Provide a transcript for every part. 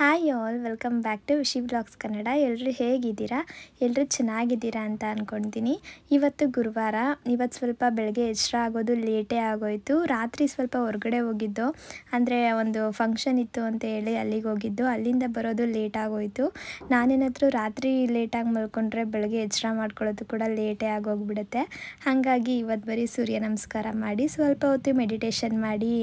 Hi all welcome back to Vishi blogs Kannada ಎಲ್ಲರೂ ಹೇಗಿದ್ದೀರಾ ಎಲ್ಲರೂ ಚೆನ್ನಾಗಿದ್ದೀರಾ ಅಂತ ಅಂದ್ಕೊಂಡಿದ್ದೀನಿ ಇವತ್ತು ಗುರುವಾರ ಇವತ್ತು ಸ್ವಲ್ಪ ಬೆಳಗ್ಗೆ ಎಚ್ಚರ ಆಗೋದು ಲೇಟೇ ಆಗೋಯಿತು ರಾತ್ರಿ ಸ್ವಲ್ಪ ಹೊರಗಡೆ ಹೋಗಿದ್ದು ಅಂದರೆ ಒಂದು ಫಂಕ್ಷನ್ ಇತ್ತು ಅಂತ ಹೇಳಿ ಅಲ್ಲಿಗೆ ಹೋಗಿದ್ದು ಅಲ್ಲಿಂದ ಬರೋದು ಲೇಟ್ ಆಗೋಯಿತು ನಾನೇನಾದರೂ ರಾತ್ರಿ ಲೇಟಾಗಿ ಮಲ್ಕೊಂಡ್ರೆ ಬೆಳಗ್ಗೆ ಎಚ್ಚರ ಮಾಡ್ಕೊಳ್ಳೋದು ಕೂಡ ಲೇಟೇ ಆಗೋಗ್ಬಿಡುತ್ತೆ ಹಾಗಾಗಿ ಇವತ್ತು ಬರೀ ಸೂರ್ಯ ನಮಸ್ಕಾರ ಮಾಡಿ ಸ್ವಲ್ಪ ಹೊತ್ತು ಮೆಡಿಟೇಷನ್ ಮಾಡಿ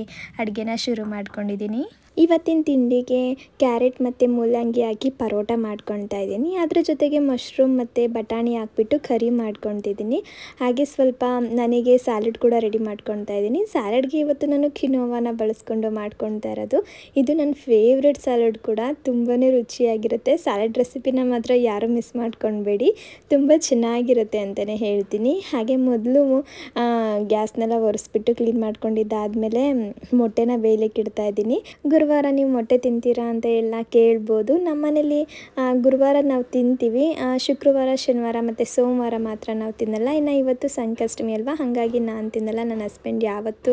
ಅಡುಗೆನ ಶುರು ಮಾಡ್ಕೊಂಡಿದ್ದೀನಿ ಇವತ್ತಿನ ತಿಂಡಿಗೆ ಕ್ಯಾರೆಟ್ ಮತ್ತು ಮೂಲಂಗಿ ಹಾಕಿ ಪರೋಟ ಮಾಡ್ಕೊಳ್ತಾ ಇದ್ದೀನಿ ಅದರ ಜೊತೆಗೆ ಮಶ್ರೂಮ್ ಮತ್ತು ಬಟಾಣಿ ಹಾಕ್ಬಿಟ್ಟು ಕರಿ ಮಾಡ್ಕೊತಿದ್ದೀನಿ ಹಾಗೆ ಸ್ವಲ್ಪ ನನಗೆ ಸ್ಯಾಲಡ್ ಕೂಡ ರೆಡಿ ಮಾಡ್ಕೊಳ್ತಾ ಇದ್ದೀನಿ ಸ್ಯಾಲಡ್ಗೆ ಇವತ್ತು ನಾನು ಕಿನೋವಾನ ಬಳಸ್ಕೊಂಡು ಮಾಡ್ಕೊಳ್ತಾ ಇರೋದು ಇದು ನನ್ನ ಫೇವ್ರೆಟ್ ಸ್ಯಾಲಡ್ ಕೂಡ ತುಂಬಾ ರುಚಿಯಾಗಿರುತ್ತೆ ಸ್ಯಾಲಡ್ ರೆಸಿಪಿನ ಮಾತ್ರ ಯಾರು ಮಿಸ್ ಮಾಡ್ಕೊಳ್ಬೇಡಿ ತುಂಬ ಚೆನ್ನಾಗಿರುತ್ತೆ ಅಂತಲೇ ಹೇಳ್ತೀನಿ ಹಾಗೆ ಮೊದಲು ಗ್ಯಾಸ್ನೆಲ್ಲ ಒರೆಸ್ಬಿಟ್ಟು ಕ್ಲೀನ್ ಮಾಡ್ಕೊಂಡಿದ್ದಾದಮೇಲೆ ಮೊಟ್ಟೆನ ಬೇಯಲಿಕ್ಕೆ ಇಡ್ತಾ ಇದ್ದೀನಿ ಗುರುವಾರ ನೀವು ಮೊಟ್ಟೆ ತಿಂತೀರಾ ಅಂತ ಎಲ್ಲ ಕೇಳ್ಬೋದು ನಮ್ಮನೇಲಿ ಗುರುವಾರ ನಾವು ತಿಂತೀವಿ ಶುಕ್ರವಾರ ಶನಿವಾರ ಮತ್ತು ಸೋಮವಾರ ಮಾತ್ರ ನಾವು ತಿನ್ನಲ್ಲ ಇನ್ನು ಇವತ್ತು ಸಂಕಷ್ಟಮಿ ಅಲ್ವಾ ಹಾಗಾಗಿ ನಾನು ತಿನ್ನಲ್ಲ ನನ್ನ ಹಸ್ಬೆಂಡ್ ಯಾವತ್ತು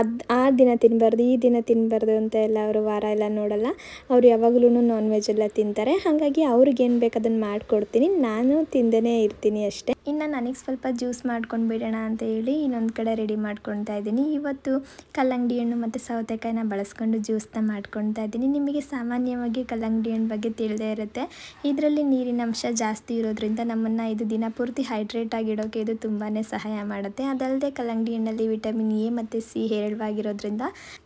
ಅದು ಆ ದಿನ ತಿನ್ನಬಾರ್ದು ಈ ದಿನ ತಿನ್ನಬಾರ್ದು ಅಂತ ಎಲ್ಲ ಅವರು ವಾರ ಎಲ್ಲ ನೋಡಲ್ಲ ಅವ್ರು ಯಾವಾಗಲೂ ನಾನ್ ವೆಜ್ ಎಲ್ಲ ತಿಂತಾರೆ ಹಾಗಾಗಿ ಏನು ಬೇಕು ಅದನ್ನು ಮಾಡಿಕೊಡ್ತೀನಿ ನಾನು ತಿಂದೇ ಇರ್ತೀನಿ ಅಷ್ಟೇ ಇನ್ನು ನನಗೆ ಸ್ವಲ್ಪ ಜ್ಯೂಸ್ ಮಾಡ್ಕೊಂಡು ಬಿಡೋಣ ಅಂತ ಹೇಳಿ ಇನ್ನೊಂದು ಕಡೆ ರೆಡಿ ಮಾಡ್ಕೊಳ್ತಾ ಇದ್ದೀನಿ ಇವತ್ತು ಕಲ್ಲಂಗಡಿ ಹಣ್ಣು ಮತ್ತು ಸೌತೆಕಾಯಿನ ಬಳಸ್ಕೊಂಡು ಜ್ಯೂಸ್ನ ಮಾಡಿ ಮಾಡ್ಕೊಳ್ತಾ ಇದ್ದೀನಿ ನಿಮಗೆ ಸಾಮಾನ್ಯವಾಗಿ ಕಲ್ಲಂಗಡಿ ಹಣ್ಣು ಬಗ್ಗೆ ತಿಳಿದೇ ಇರುತ್ತೆ ಇದರಲ್ಲಿ ನೀರಿನ ಅಂಶ ಜಾಸ್ತಿ ಇರೋದ್ರಿಂದ ನಮ್ಮನ್ನು ಇದು ದಿನಪೂರ್ತಿ ಹೈಡ್ರೇಟ್ ಆಗಿಡೋಕೆ ಇದು ತುಂಬಾ ಸಹಾಯ ಮಾಡುತ್ತೆ ಅದಲ್ಲದೆ ಕಲ್ಲಂಗಡಿ ಹಣ್ಣಲ್ಲಿ ವಿಟಮಿನ್ ಎ ಮತ್ತು ಸಿ ಹೇರಳವಾಗಿರೋದ್ರಿಂದ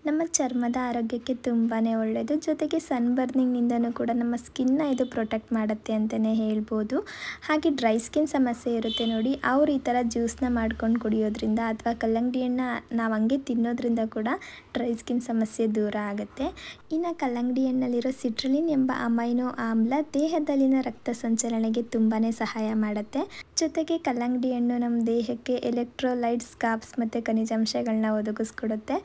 ನಮ್ಮ ಚರ್ಮದ ಆರೋಗ್ಯಕ್ಕೆ ತುಂಬಾ ಒಳ್ಳೆಯದು ಜೊತೆಗೆ ಸನ್ ಬರ್ನಿಂಗ್ನಿಂದನೂ ಕೂಡ ನಮ್ಮ ಸ್ಕಿನ್ನ ಇದು ಪ್ರೊಟೆಕ್ಟ್ ಮಾಡುತ್ತೆ ಅಂತಲೇ ಹೇಳ್ಬೋದು ಹಾಗೆ ಡ್ರೈ ಸ್ಕಿನ್ ಸಮಸ್ಯೆ ಇರುತ್ತೆ ನೋಡಿ ಅವರು ಈ ಥರ ಜ್ಯೂಸ್ನ ಮಾಡ್ಕೊಂಡು ಕುಡಿಯೋದ್ರಿಂದ ಅಥವಾ ಕಲ್ಲಂಗಡಿ ಹಣ್ಣ ನಾವು ಹಂಗೆ ತಿನ್ನೋದ್ರಿಂದ ಕೂಡ ಡ್ರೈ ಸ್ಕಿನ್ ಸಮಸ್ಯೆ ದೂರ ಆಗುತ್ತೆ ಇನ್ನ ಕಲ್ಲಂಗಡಿ ಸಿಟ್ರಲಿನ್ ಎಂಬ ಅಮೈನೋ ಆಮ್ಲ ದೇಹದಲ್ಲಿನ ರಕ್ತ ಸಂಚಲನೆಗೆ ತುಂಬಾ ಸಹಾಯ ಮಾಡುತ್ತೆ ಜೊತೆಗೆ ಕಲ್ಲಂಗಡಿ ಹಣ್ಣು ನಮ್ಮ ದೇಹಕ್ಕೆ ಎಲೆಕ್ಟ್ರೋಲೈಟ್ಸ್ ಕಾಪ್ಸ್ ಮತ್ತು ಖನಿಜಾಂಶಗಳನ್ನ ಒದಗಿಸ್ಕೊಡುತ್ತೆ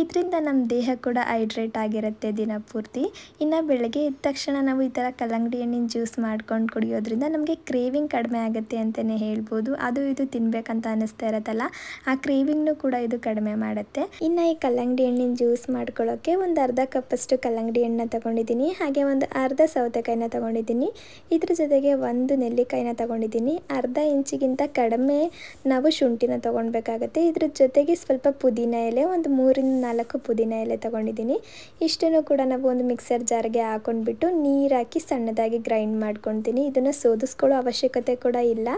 ಇದರಿಂದ ನಮ್ಮ ದೇಹ ಕೂಡ ಹೈಡ್ರೇಟ್ ಆಗಿರುತ್ತೆ ಪೂರ್ತಿ ಇನ್ನು ಬೆಳಗ್ಗೆ ಎದ್ದ ತಕ್ಷಣ ನಾವು ಈ ಥರ ಕಲ್ಲಂಗಡಿ ಹಣ್ಣಿನ ಜ್ಯೂಸ್ ಮಾಡ್ಕೊಂಡು ಕುಡಿಯೋದ್ರಿಂದ ನಮಗೆ ಕ್ರೇವಿಂಗ್ ಕಡಿಮೆ ಆಗುತ್ತೆ ಅಂತಲೇ ಹೇಳ್ಬೋದು ಅದು ಇದು ತಿನ್ಬೇಕಂತ ಅನ್ನಿಸ್ತಾ ಇರತ್ತಲ್ಲ ಆ ಕ್ರೇವಿಂಗ್ನು ಕೂಡ ಇದು ಕಡಿಮೆ ಮಾಡುತ್ತೆ ಇನ್ನು ಈ ಕಲ್ಲಂಗಡಿ ಹಣ್ಣಿನ ಜ್ಯೂಸ್ ಮಾಡ್ಕೊಳ್ಳೋಕ್ಕೆ ಒಂದು ಅರ್ಧ ಕಪ್ಪಷ್ಟು ಕಲ್ಲಂಗಡಿ ಹಣ್ಣನ್ನ ತಗೊಂಡಿದ್ದೀನಿ ಹಾಗೆ ಒಂದು ಅರ್ಧ ಸೌತೆಕಾಯಿನ ತಗೊಂಡಿದ್ದೀನಿ ಇದ್ರ ಜೊತೆಗೆ ಒಂದು ನೆಲ್ಲಿಕಾಯಿನ ತಗೊಂಡಿದ್ದೀನಿ ಅರ್ಧ ಇಂಚಿಗಿಂತ ಕಡಿಮೆ ನಾವು ಶುಂಠಿನ ತೊಗೊಳ್ಬೇಕಾಗತ್ತೆ ಇದ್ರ ಜೊತೆಗೆ ಸ್ವಲ್ಪ ಪುದೀನ ಎಲೆ ಒಂದು ಮೂರಿಂದ ನಾಲ್ಕು ಪುದೀನ ಎಲೆ ತೊಗೊಂಡಿದ್ದೀನಿ ಇಷ್ಟನ್ನು ಕೂಡ ನಾವು ಒಂದು ಮಿಕ್ಸರ್ ಜಾರ್ಗೆ ಹಾಕೊಂಡ್ಬಿಟ್ಟು ನೀರು ಹಾಕಿ ಸಣ್ಣದಾಗಿ ಗ್ರೈಂಡ್ ಮಾಡ್ಕೊತೀನಿ ಇದನ್ನು ಸೋದಿಸ್ಕೊಳ್ಳೋ ಅವಶ್ಯಕತೆ ಕೂಡ ಇಲ್ಲ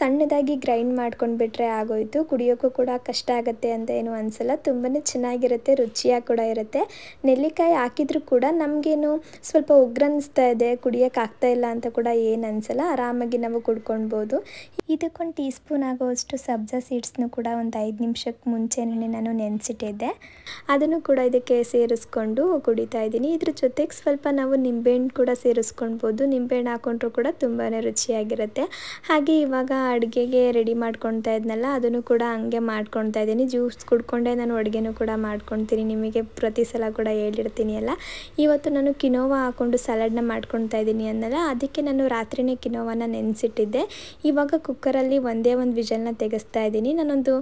ಸಣ್ಣದಾಗಿ ಗ್ರೈಂಡ್ ಮಾಡ್ಕೊಂಡ್ಬಿಟ್ರೆ ಆಗೋಯಿತು ಕುಡಿಯೋಕ್ಕೂ ಕೂಡ ಕಷ್ಟ ಆಗುತ್ತೆ ಅಂತ ಏನು ಅನಿಸಲ್ಲ ತುಂಬಾ ಚೆನ್ನಾಗಿರುತ್ತೆ ರುಚಿಯಾಗಿ ಕೂಡ ಇರುತ್ತೆ ನೆಲ್ಲಿಕಾಯಿ ಹಾಕಿದರೂ ಕೂಡ ನಮಗೇನು ಸ್ವಲ್ಪ ಉಗ್ರನಿಸ್ತಾ ಇದೆ ಕುಡಿಯೋಕ್ಕಾಗ್ತಾ ಇಲ್ಲ ಅಂತ ಕೂಡ ಏನು ಅನಿಸಲ್ಲ ಆರಾಮಾಗಿ ನಾವು ಕುಡ್ಕೊಳ್ಬೋದು ಇದಕ್ಕೊಂದು ಟೀ ಸ್ಪೂನ್ ಆಗೋವಷ್ಟು ಸಬ್ಜಾ ಸೀಡ್ಸ್ನು ಕೂಡ ಒಂದು ಐದು ನಿಮಿಷಕ್ಕೆ ಮುಂಚೆನೇ ನಾನು ನೆನೆಸಿಟ್ಟಿದ್ದೆ ಅದನ್ನು ಕೂಡ ಇದಕ್ಕೆ ಸೇರಿಸ್ಕೊಂಡು ಕುಡಿತಾ ಇದ್ದೀನಿ ಇದ್ರ ಜೊತೆಗೆ ಸ್ವಲ್ಪ ನಾವು ನಿಂಬೆಹಣ್ಣು ಕೂಡ ಸೇರಿಸ್ಕೊಳ್ಬೋದು ನಿಂಬೆಹಣ್ಣು ಹಾಕೊಂಡ್ರೂ ಕೂಡ ತುಂಬಾ ರುಚಿಯಾಗಿರುತ್ತೆ ಹಾಗೆ ಇವಾಗ ಅಡುಗೆಗೆ ರೆಡಿ ಮಾಡ್ಕೊಳ್ತಾ ಇದ್ನಲ್ಲ ಅದನ್ನು ಕೂಡ ಹಂಗೆ ಮಾಡ್ಕೊಳ್ತಾ ಇದ್ದೀನಿ ಜ್ಯೂಸ್ ಕುಡ್ಕೊಂಡೇ ನಾನು ಅಡುಗೆನೂ ಕೂಡ ಮಾಡ್ಕೊಳ್ತೀನಿ ನಿಮಗೆ ಪ್ರತಿ ಸಲ ಕೂಡ ಹೇಳಿರ್ತೀನಿ ಅಲ್ಲ ಇವತ್ತು ನಾನು ಕಿನೋವಾ ಹಾಕ್ಕೊಂಡು ಸಲಾಡ್ನ ಮಾಡ್ಕೊಳ್ತಾ ಇದ್ದೀನಿ ಅಂದಲ್ಲ ಅದಕ್ಕೆ ನಾನು ರಾತ್ರಿನೇ ಕಿನೋವಾನ ನೆನೆಸಿಟ್ಟಿದ್ದೆ ಇವಾಗ ಕುಕ್ಕರಲ್ಲಿ ಒಂದೇ ಒಂದು ವಿಜಲ್ನ ತೆಗೆಸ್ತಾ ಇದ್ದೀನಿ ನಾನೊಂದು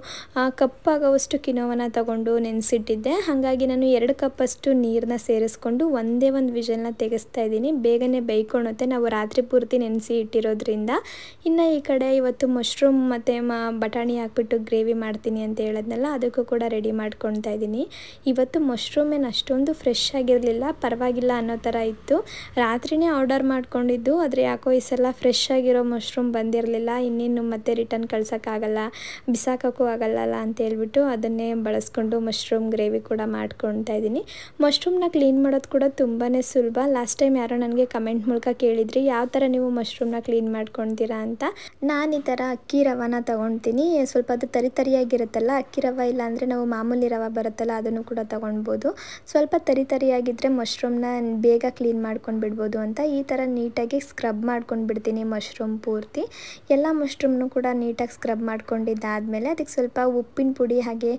ಕಪ್ಪಾಗೋವಷ್ಟು ಕಿನೋವನ್ನು ತಗೊಂಡು ನೆನೆಸಿಟ್ಟಿದ್ದೆ ಹಾಗಾಗಿ ನಾನು ಎರಡು ಕಪ್ಪಷ್ಟು ನೀರನ್ನ ಸೇರಿಸ್ಕೊಂಡು ಒಂದೇ ಒಂದು ವಿಜಲ್ನ ತೆಗೆಸ್ತಾ ಇದ್ದೀನಿ ಬೇಗನೆ ಬೇಯ್ಕೊಳುತ್ತೆ ನಾವು ರಾತ್ರಿ ಪೂರ್ತಿ ನೆನೆಸಿ ಇಟ್ಟಿರೋದ್ರಿಂದ ಇನ್ನು ಈ ಕಡೆ ಇವತ್ತು ಮಶ್ರೂಮ್ ಮತ್ತು ಮ ಬಟಾಣಿ ಹಾಕ್ಬಿಟ್ಟು ಗ್ರೇವಿ ಮಾಡ್ತೀನಿ ಅಂತ ಹೇಳೋದ್ನಲ್ಲ ಅದಕ್ಕೂ ಕೂಡ ರೆಡಿ ಮಾಡ್ಕೊಳ್ತಾ ಇದ್ದೀನಿ ಇವತ್ತು ಮಶ್ರೂಮ್ ಏನು ಅಷ್ಟೊಂದು ಫ್ರೆಶ್ ಆಗಿರಲಿಲ್ಲ ಪರವಾಗಿಲ್ಲ ಅನ್ನೋ ಥರ ಇತ್ತು ರಾತ್ರಿನೇ ಆರ್ಡರ್ ಮಾಡ್ಕೊಂಡಿದ್ದು ಆದರೆ ಯಾಕೋ ಈ ಸಲ ಫ್ರೆಶ್ ಆಗಿರೋ ಮಶ್ರೂಮ್ ಬಂದಿರಲಿಲ್ಲ ಇನ್ನೇನು ಮತ್ತೆ ರಿಟರ್ನ್ ಕಳ್ಸೋಕ್ಕಾಗಲ್ಲ ಬಿಸಾಕೋಕ್ಕೂ ಆಗಲ್ಲಲ್ಲ ಅಂತ ಹೇಳ್ಬಿಟ್ಟು ಅದನ್ನೇ ಬಳಸ್ಕೊಂಡು ಮಶ್ರೂಮ್ ಗ್ರೇವಿ ಕೂಡ ಮಾಡ್ಕೊಳ್ತಾ ಇದ್ದೀನಿ ಮಶ್ರೂಮ್ನ ಕ್ಲೀನ್ ಮಾಡೋದು ಕೂಡ ತುಂಬಾ ಸುಲಭ ಲಾಸ್ಟ್ ಟೈಮ್ ಯಾರೋ ನನಗೆ ಕಮೆಂಟ್ ಮೂಲಕ ಕೇಳಿದ್ರಿ ಯಾವ ಥರ ನೀವು ಮಶ್ರೂಮ್ನ ಕ್ಲೀನ್ ಮಾಡ್ಕೊಳ್ತೀರಾ ಅಂತ ನಾನು ಈ ಥರ ಅಕ್ಕಿ ರವಾನ ತೊಗೊಳ್ತೀನಿ ಸ್ವಲ್ಪ ಅದು ತರಿ ತರಿಯಾಗಿರುತ್ತಲ್ಲ ಅಕ್ಕಿ ರವ ಇಲ್ಲ ಅಂದರೆ ನಾವು ಮಾಮೂಲಿ ರವ ಬರುತ್ತಲ್ಲ ಅದನ್ನು ಕೂಡ ತೊಗೊಳ್ಬೋದು ಸ್ವಲ್ಪ ತರಿ ತರಿಯಾಗಿದ್ದರೆ ಮಶ್ರೂಮ್ನ ಬೇಗ ಕ್ಲೀನ್ ಮಾಡ್ಕೊಂಡು ಬಿಡ್ಬೋದು ಅಂತ ಈ ಥರ ನೀಟಾಗಿ ಸ್ಕ್ರಬ್ ಮಾಡ್ಕೊಂಡು ಬಿಡ್ತೀನಿ ಮಶ್ರೂಮ್ ಪೂರ್ತಿ ಎಲ್ಲ ಮಶ್ರೂಮ್ನು ಕೂಡ ನೀಟಾಗಿ ಸ್ಕ್ರಬ್ ಮಾಡ್ಕೊಂಡಿದ್ದಾದಮೇಲೆ ಅದಕ್ಕೆ ಸ್ವಲ್ಪ ಉಪ್ಪಿನ ಪುಡಿ ಹಾಗೆ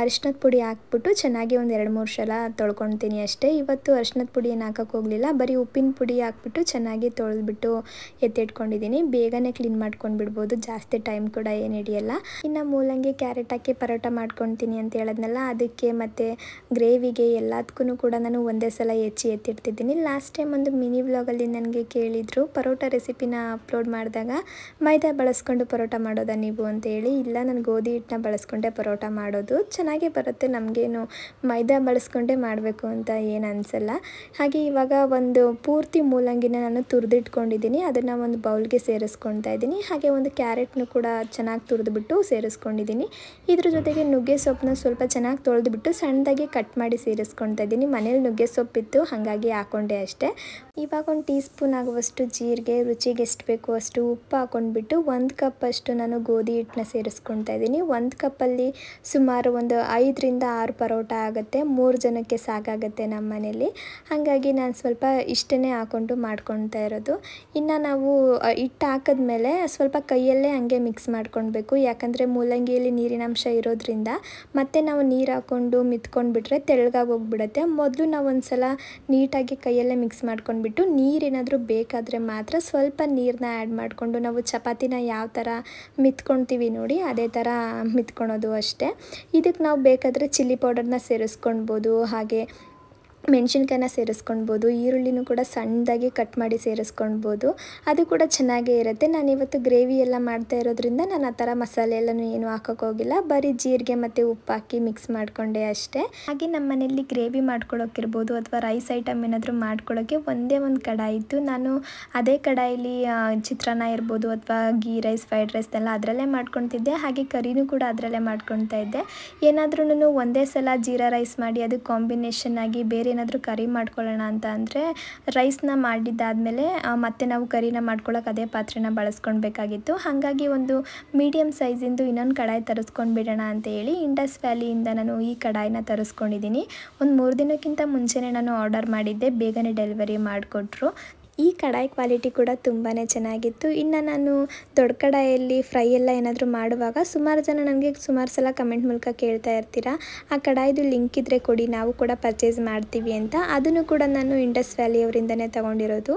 ಅರಿಶಿನದ ಪುಡಿ ಹಾಕ್ಬಿಟ್ಟು ಚೆನ್ನಾಗಿ ಒಂದು ಎರಡು ಮೂರು ಸಲ ತೊಳ್ಕೊತೀನಿ ಅಷ್ಟೇ ಇವತ್ತು ಅರಿಶಿನದ ಪುಡಿ ಏನು ಹಾಕೋಕೆ ಹೋಗಲಿಲ್ಲ ಬರೀ ಉಪ್ಪಿನ ಪುಡಿ ಹಾಕ್ಬಿಟ್ಟು ಚೆನ್ನಾಗಿ ತೊಳೆದ್ಬಿಟ್ಟು ಎತ್ತಿಟ್ಕೊಂಡಿದ್ದೀನಿ ಬೇಗನೆ ಕ್ಲೀನ್ ಮಾಡ್ಕೊಂಡ್ಬಿಡ್ಬೋದು ಜಾಸ್ತಿ ಟೈಮ್ ಕೂಡ ಏನು ಹಿಡಿಯಲ್ಲ ಇನ್ನು ಮೂಲಂಗಿ ಕ್ಯಾರೆಟ್ ಹಾಕಿ ಪರೋಟ ಮಾಡ್ಕೊತೀನಿ ಅಂತ ಹೇಳೋದ್ನಲ್ಲ ಅದಕ್ಕೆ ಮತ್ತು ಗ್ರೇವಿಗೆ ಎಲ್ಲದಕ್ಕೂ ಕೂಡ ನಾನು ಒಂದೇ ಸಲ ಹೆಚ್ಚಿ ಎತ್ತಿಡ್ತಿದ್ದೀನಿ ಲಾಸ್ಟ್ ಟೈಮ್ ಒಂದು ಮಿನಿ ವ್ಲಾಗಲ್ಲಿ ನನಗೆ ಕೇಳಿದರು ಪರೋಟ ರೆಸಿಪಿನ ಅಪ್ಲೋಡ್ ಮಾಡಿದಾಗ ಮೈದಾ ಬಳಸ್ಕೊಂಡು ಪರೋಟ ಮಾಡೋದಾ ನೀವು ಅಂತೇಳಿ ಇಲ್ಲ ನಾನು ಗೋಧಿ ಹಿಟ್ಟನ್ನ ಬಳಸ್ಕೊಂಡೆ ಪರೋಟ ಮಾಡೋದು ಚೆನ್ನಾಗೇ ಬರುತ್ತೆ ನಮಗೇನು ಮೈದಾ ಬಳಸ್ಕೊಂಡೇ ಮಾಡಬೇಕು ಅಂತ ಏನು ಅನಿಸಲ್ಲ ಹಾಗೆ ಇವಾಗ ಒಂದು ಪೂರ್ತಿ ಮೂಲಂಗಿನ ನಾನು ತುರಿದಿಟ್ಕೊಂಡಿದ್ದೀನಿ ಅದನ್ನು ಒಂದು ಬೌಲ್ಗೆ ಸೇರಿಸ್ಕೊಳ್ತಾ ಇದ್ದೀನಿ ಹಾಗೆ ಒಂದು ಕ್ಯಾರೆಟ್ನು ಕೂಡ ಚೆನ್ನಾಗಿ ತುರಿದ್ಬಿಟ್ಟು ಸೇರಿಸ್ಕೊಂಡಿದ್ದೀನಿ ಇದ್ರ ಜೊತೆಗೆ ನುಗ್ಗೆ ಸೊಪ್ಪನ್ನ ಸ್ವಲ್ಪ ಚೆನ್ನಾಗಿ ತೊಳೆದುಬಿಟ್ಟು ಸಣ್ಣದಾಗಿ ಕಟ್ ಮಾಡಿ ಸೇರಿಸ್ಕೊಳ್ತಾ ಇದ್ದೀನಿ ಮನೇಲಿ ನುಗ್ಗೆ ಸೊಪ್ಪಿತ್ತು ಹಾಗಾಗಿ ಹಾಕೊಂಡೆ ಅಷ್ಟೇ ಇವಾಗ ಒಂದು ಟೀ ಸ್ಪೂನ್ ಆಗುವಷ್ಟು ಜೀರಿಗೆ ರುಚಿಗೆ ಎಷ್ಟು ಬೇಕು ಅಷ್ಟು ಉಪ್ಪು ಹಾಕೊಂಡ್ಬಿಟ್ಟು ಒಂದು ಕಪ್ಪಷ್ಟು ನಾನು ಗೋಧಿ ಹಿಟ್ಟನ್ನ ಸೇರಿಸ್ಕೊಳ್ತಾ ಇದ್ದೀನಿ ಒಂದು ಕಪ್ಪಲ್ಲಿ ಸುಮಾರು ಒಂದು ಐದರಿಂದ ಆರು ಪರೋಟ ಆಗುತ್ತೆ ಮೂರು ಜನಕ್ಕೆ ಸಾಕಾಗುತ್ತೆ ನಮ್ಮ ಮನೇಲಿ ಹಾಗಾಗಿ ನಾನು ಸ್ವಲ್ಪ ಇಷ್ಟನೇ ಹಾಕ್ಕೊಂಡು ಮಾಡ್ಕೊಳ್ತಾ ಇರೋದು ಇನ್ನು ನಾವು ಹಿಟ್ಟು ಹಾಕಿದ್ಮೇಲೆ ಸ್ವಲ್ಪ ಕೈಯಲ್ಲೇ ಹಂಗೆ ಮಿಕ್ಸ್ ಮಾಡ್ಕೊಳ್ಬೇಕು ಯಾಕಂದರೆ ಮೂಲಂಗಿಯಲ್ಲಿ ನೀರಿನಾಂಶ ಇರೋದ್ರಿಂದ ಮತ್ತೆ ನಾವು ನೀರು ಹಾಕ್ಕೊಂಡು ಮಿತ್ಕೊಂಡ್ಬಿಟ್ರೆ ತೆಳ್ಗಾಗಿ ಹೋಗ್ಬಿಡುತ್ತೆ ಮೊದಲು ನಾವು ಒಂದು ಸಲ ನೀಟಾಗಿ ಕೈಯಲ್ಲೇ ಮಿಕ್ಸ್ ಮಾಡ್ಕೊಂಡ್ಬಿಟ್ಟು ನೀರೇನಾದರೂ ಬೇಕಾದರೆ ಮಾತ್ರ ಸ್ವಲ್ಪ ನೀರನ್ನ ಆ್ಯಡ್ ಮಾಡಿಕೊಂಡು ನಾವು ಚಪಾತಿನ ಯಾವ ಥರ ಮಿತ್ಕೊಳ್ತೀವಿ ನೋಡಿ ಅದೇ ಥರ ಮಿತ್ಕೊಳೋದು ಅಷ್ಟೇ ಇದಕ್ಕೆ ನಾವು ಬೇಕಾದರೆ ಚಿಲ್ಲಿ ಪೌಡರ್ನ ಸೇರಿಸ್ಕೊಳ್ಬೋದು ಹಾಗೆ ಮೆಣಸಿನ್ಕಾಯನ್ನ ಸೇರಿಸ್ಕೊಳ್ಬೋದು ಈರುಳ್ಳಿನೂ ಕೂಡ ಸಣ್ಣದಾಗಿ ಕಟ್ ಮಾಡಿ ಸೇರಿಸ್ಕೊಳ್ಬೋದು ಅದು ಕೂಡ ಚೆನ್ನಾಗೇ ಇರುತ್ತೆ ನಾನಿವತ್ತು ಗ್ರೇವಿ ಎಲ್ಲ ಮಾಡ್ತಾ ಇರೋದ್ರಿಂದ ನಾನು ಆ ಥರ ಮಸಾಲೆ ಎಲ್ಲನೂ ಏನು ಹಾಕೋಕ್ಕೋಗಿಲ್ಲ ಬರೀ ಜೀರಿಗೆ ಮತ್ತು ಉಪ್ಪು ಹಾಕಿ ಮಿಕ್ಸ್ ಮಾಡಿಕೊಂಡೆ ಅಷ್ಟೇ ಹಾಗೆ ನಮ್ಮ ಮನೆಯಲ್ಲಿ ಗ್ರೇವಿ ಮಾಡ್ಕೊಳ್ಳೋಕ್ಕಿರ್ಬೋದು ಅಥವಾ ರೈಸ್ ಐಟಮ್ ಏನಾದರೂ ಮಾಡ್ಕೊಳ್ಳೋಕ್ಕೆ ಒಂದೇ ಒಂದು ಕಡಾಯಿ ಇತ್ತು ನಾನು ಅದೇ ಕಡಾಯಲ್ಲಿ ಚಿತ್ರಾನ್ನ ಇರ್ಬೋದು ಅಥವಾ ಗೀ ರೈಸ್ ಫ್ರೈಡ್ ರೈಸ್ ಎಲ್ಲ ಅದರಲ್ಲೇ ಮಾಡ್ಕೊಳ್ತಿದ್ದೆ ಹಾಗೆ ಕರಿನೂ ಕೂಡ ಅದರಲ್ಲೇ ಮಾಡ್ಕೊಳ್ತಾ ಇದ್ದೆ ಏನಾದ್ರೂ ಒಂದೇ ಸಲ ಜೀರಾ ರೈಸ್ ಮಾಡಿ ಅದು ಕಾಂಬಿನೇಷನ್ ಆಗಿ ಬೇರೆ ಏನಾದರೂ ಕರಿ ಮಾಡ್ಕೊಳ್ಳೋಣ ಅಂತ ಅಂದರೆ ರೈಸ್ನ ಮಾಡಿದ್ದಾದಮೇಲೆ ಮತ್ತೆ ನಾವು ಕರಿನ ಮಾಡ್ಕೊಳ್ಳೋಕೆ ಅದೇ ಪಾತ್ರೆನ ಬಳಸ್ಕೊಳ್ಬೇಕಾಗಿತ್ತು ಹಾಗಾಗಿ ಒಂದು ಮೀಡಿಯಮ್ ಸೈಜಿಂದು ಇನ್ನೊಂದು ಕಡಾಯಿ ತರಿಸ್ಕೊಂಡು ಬಿಡೋಣ ಅಂತ ಹೇಳಿ ಇಂಡಸ್ ವ್ಯಾಲಿಯಿಂದ ನಾನು ಈ ಕಡಾಯಿನ ತರಿಸ್ಕೊಂಡಿದ್ದೀನಿ ಒಂದು ಮೂರು ದಿನಕ್ಕಿಂತ ಮುಂಚೆನೇ ನಾನು ಆರ್ಡರ್ ಮಾಡಿದ್ದೆ ಬೇಗನೆ ಡೆಲಿವರಿ ಮಾಡಿಕೊಟ್ರು ಈ ಕಡಾಯಿ ಕ್ವಾಲಿಟಿ ಕೂಡ ತುಂಬಾ ಚೆನ್ನಾಗಿತ್ತು ಇನ್ನು ನಾನು ದೊಡ್ಡ ಕಡಾಯಲ್ಲಿ ಫ್ರೈ ಎಲ್ಲ ಏನಾದರೂ ಮಾಡುವಾಗ ಸುಮಾರು ಜನ ನನಗೆ ಸುಮಾರು ಸಲ ಕಮೆಂಟ್ ಮೂಲಕ ಕೇಳ್ತಾ ಇರ್ತೀರ ಆ ಕಡಾಯಿದು ಲಿಂಕ್ ಇದ್ದರೆ ಕೊಡಿ ನಾವು ಕೂಡ ಪರ್ಚೇಸ್ ಮಾಡ್ತೀವಿ ಅಂತ ಅದನ್ನು ಕೂಡ ನಾನು ಇಂಡಸ್ ವ್ಯಾಲಿಯವರಿಂದನೇ ತೊಗೊಂಡಿರೋದು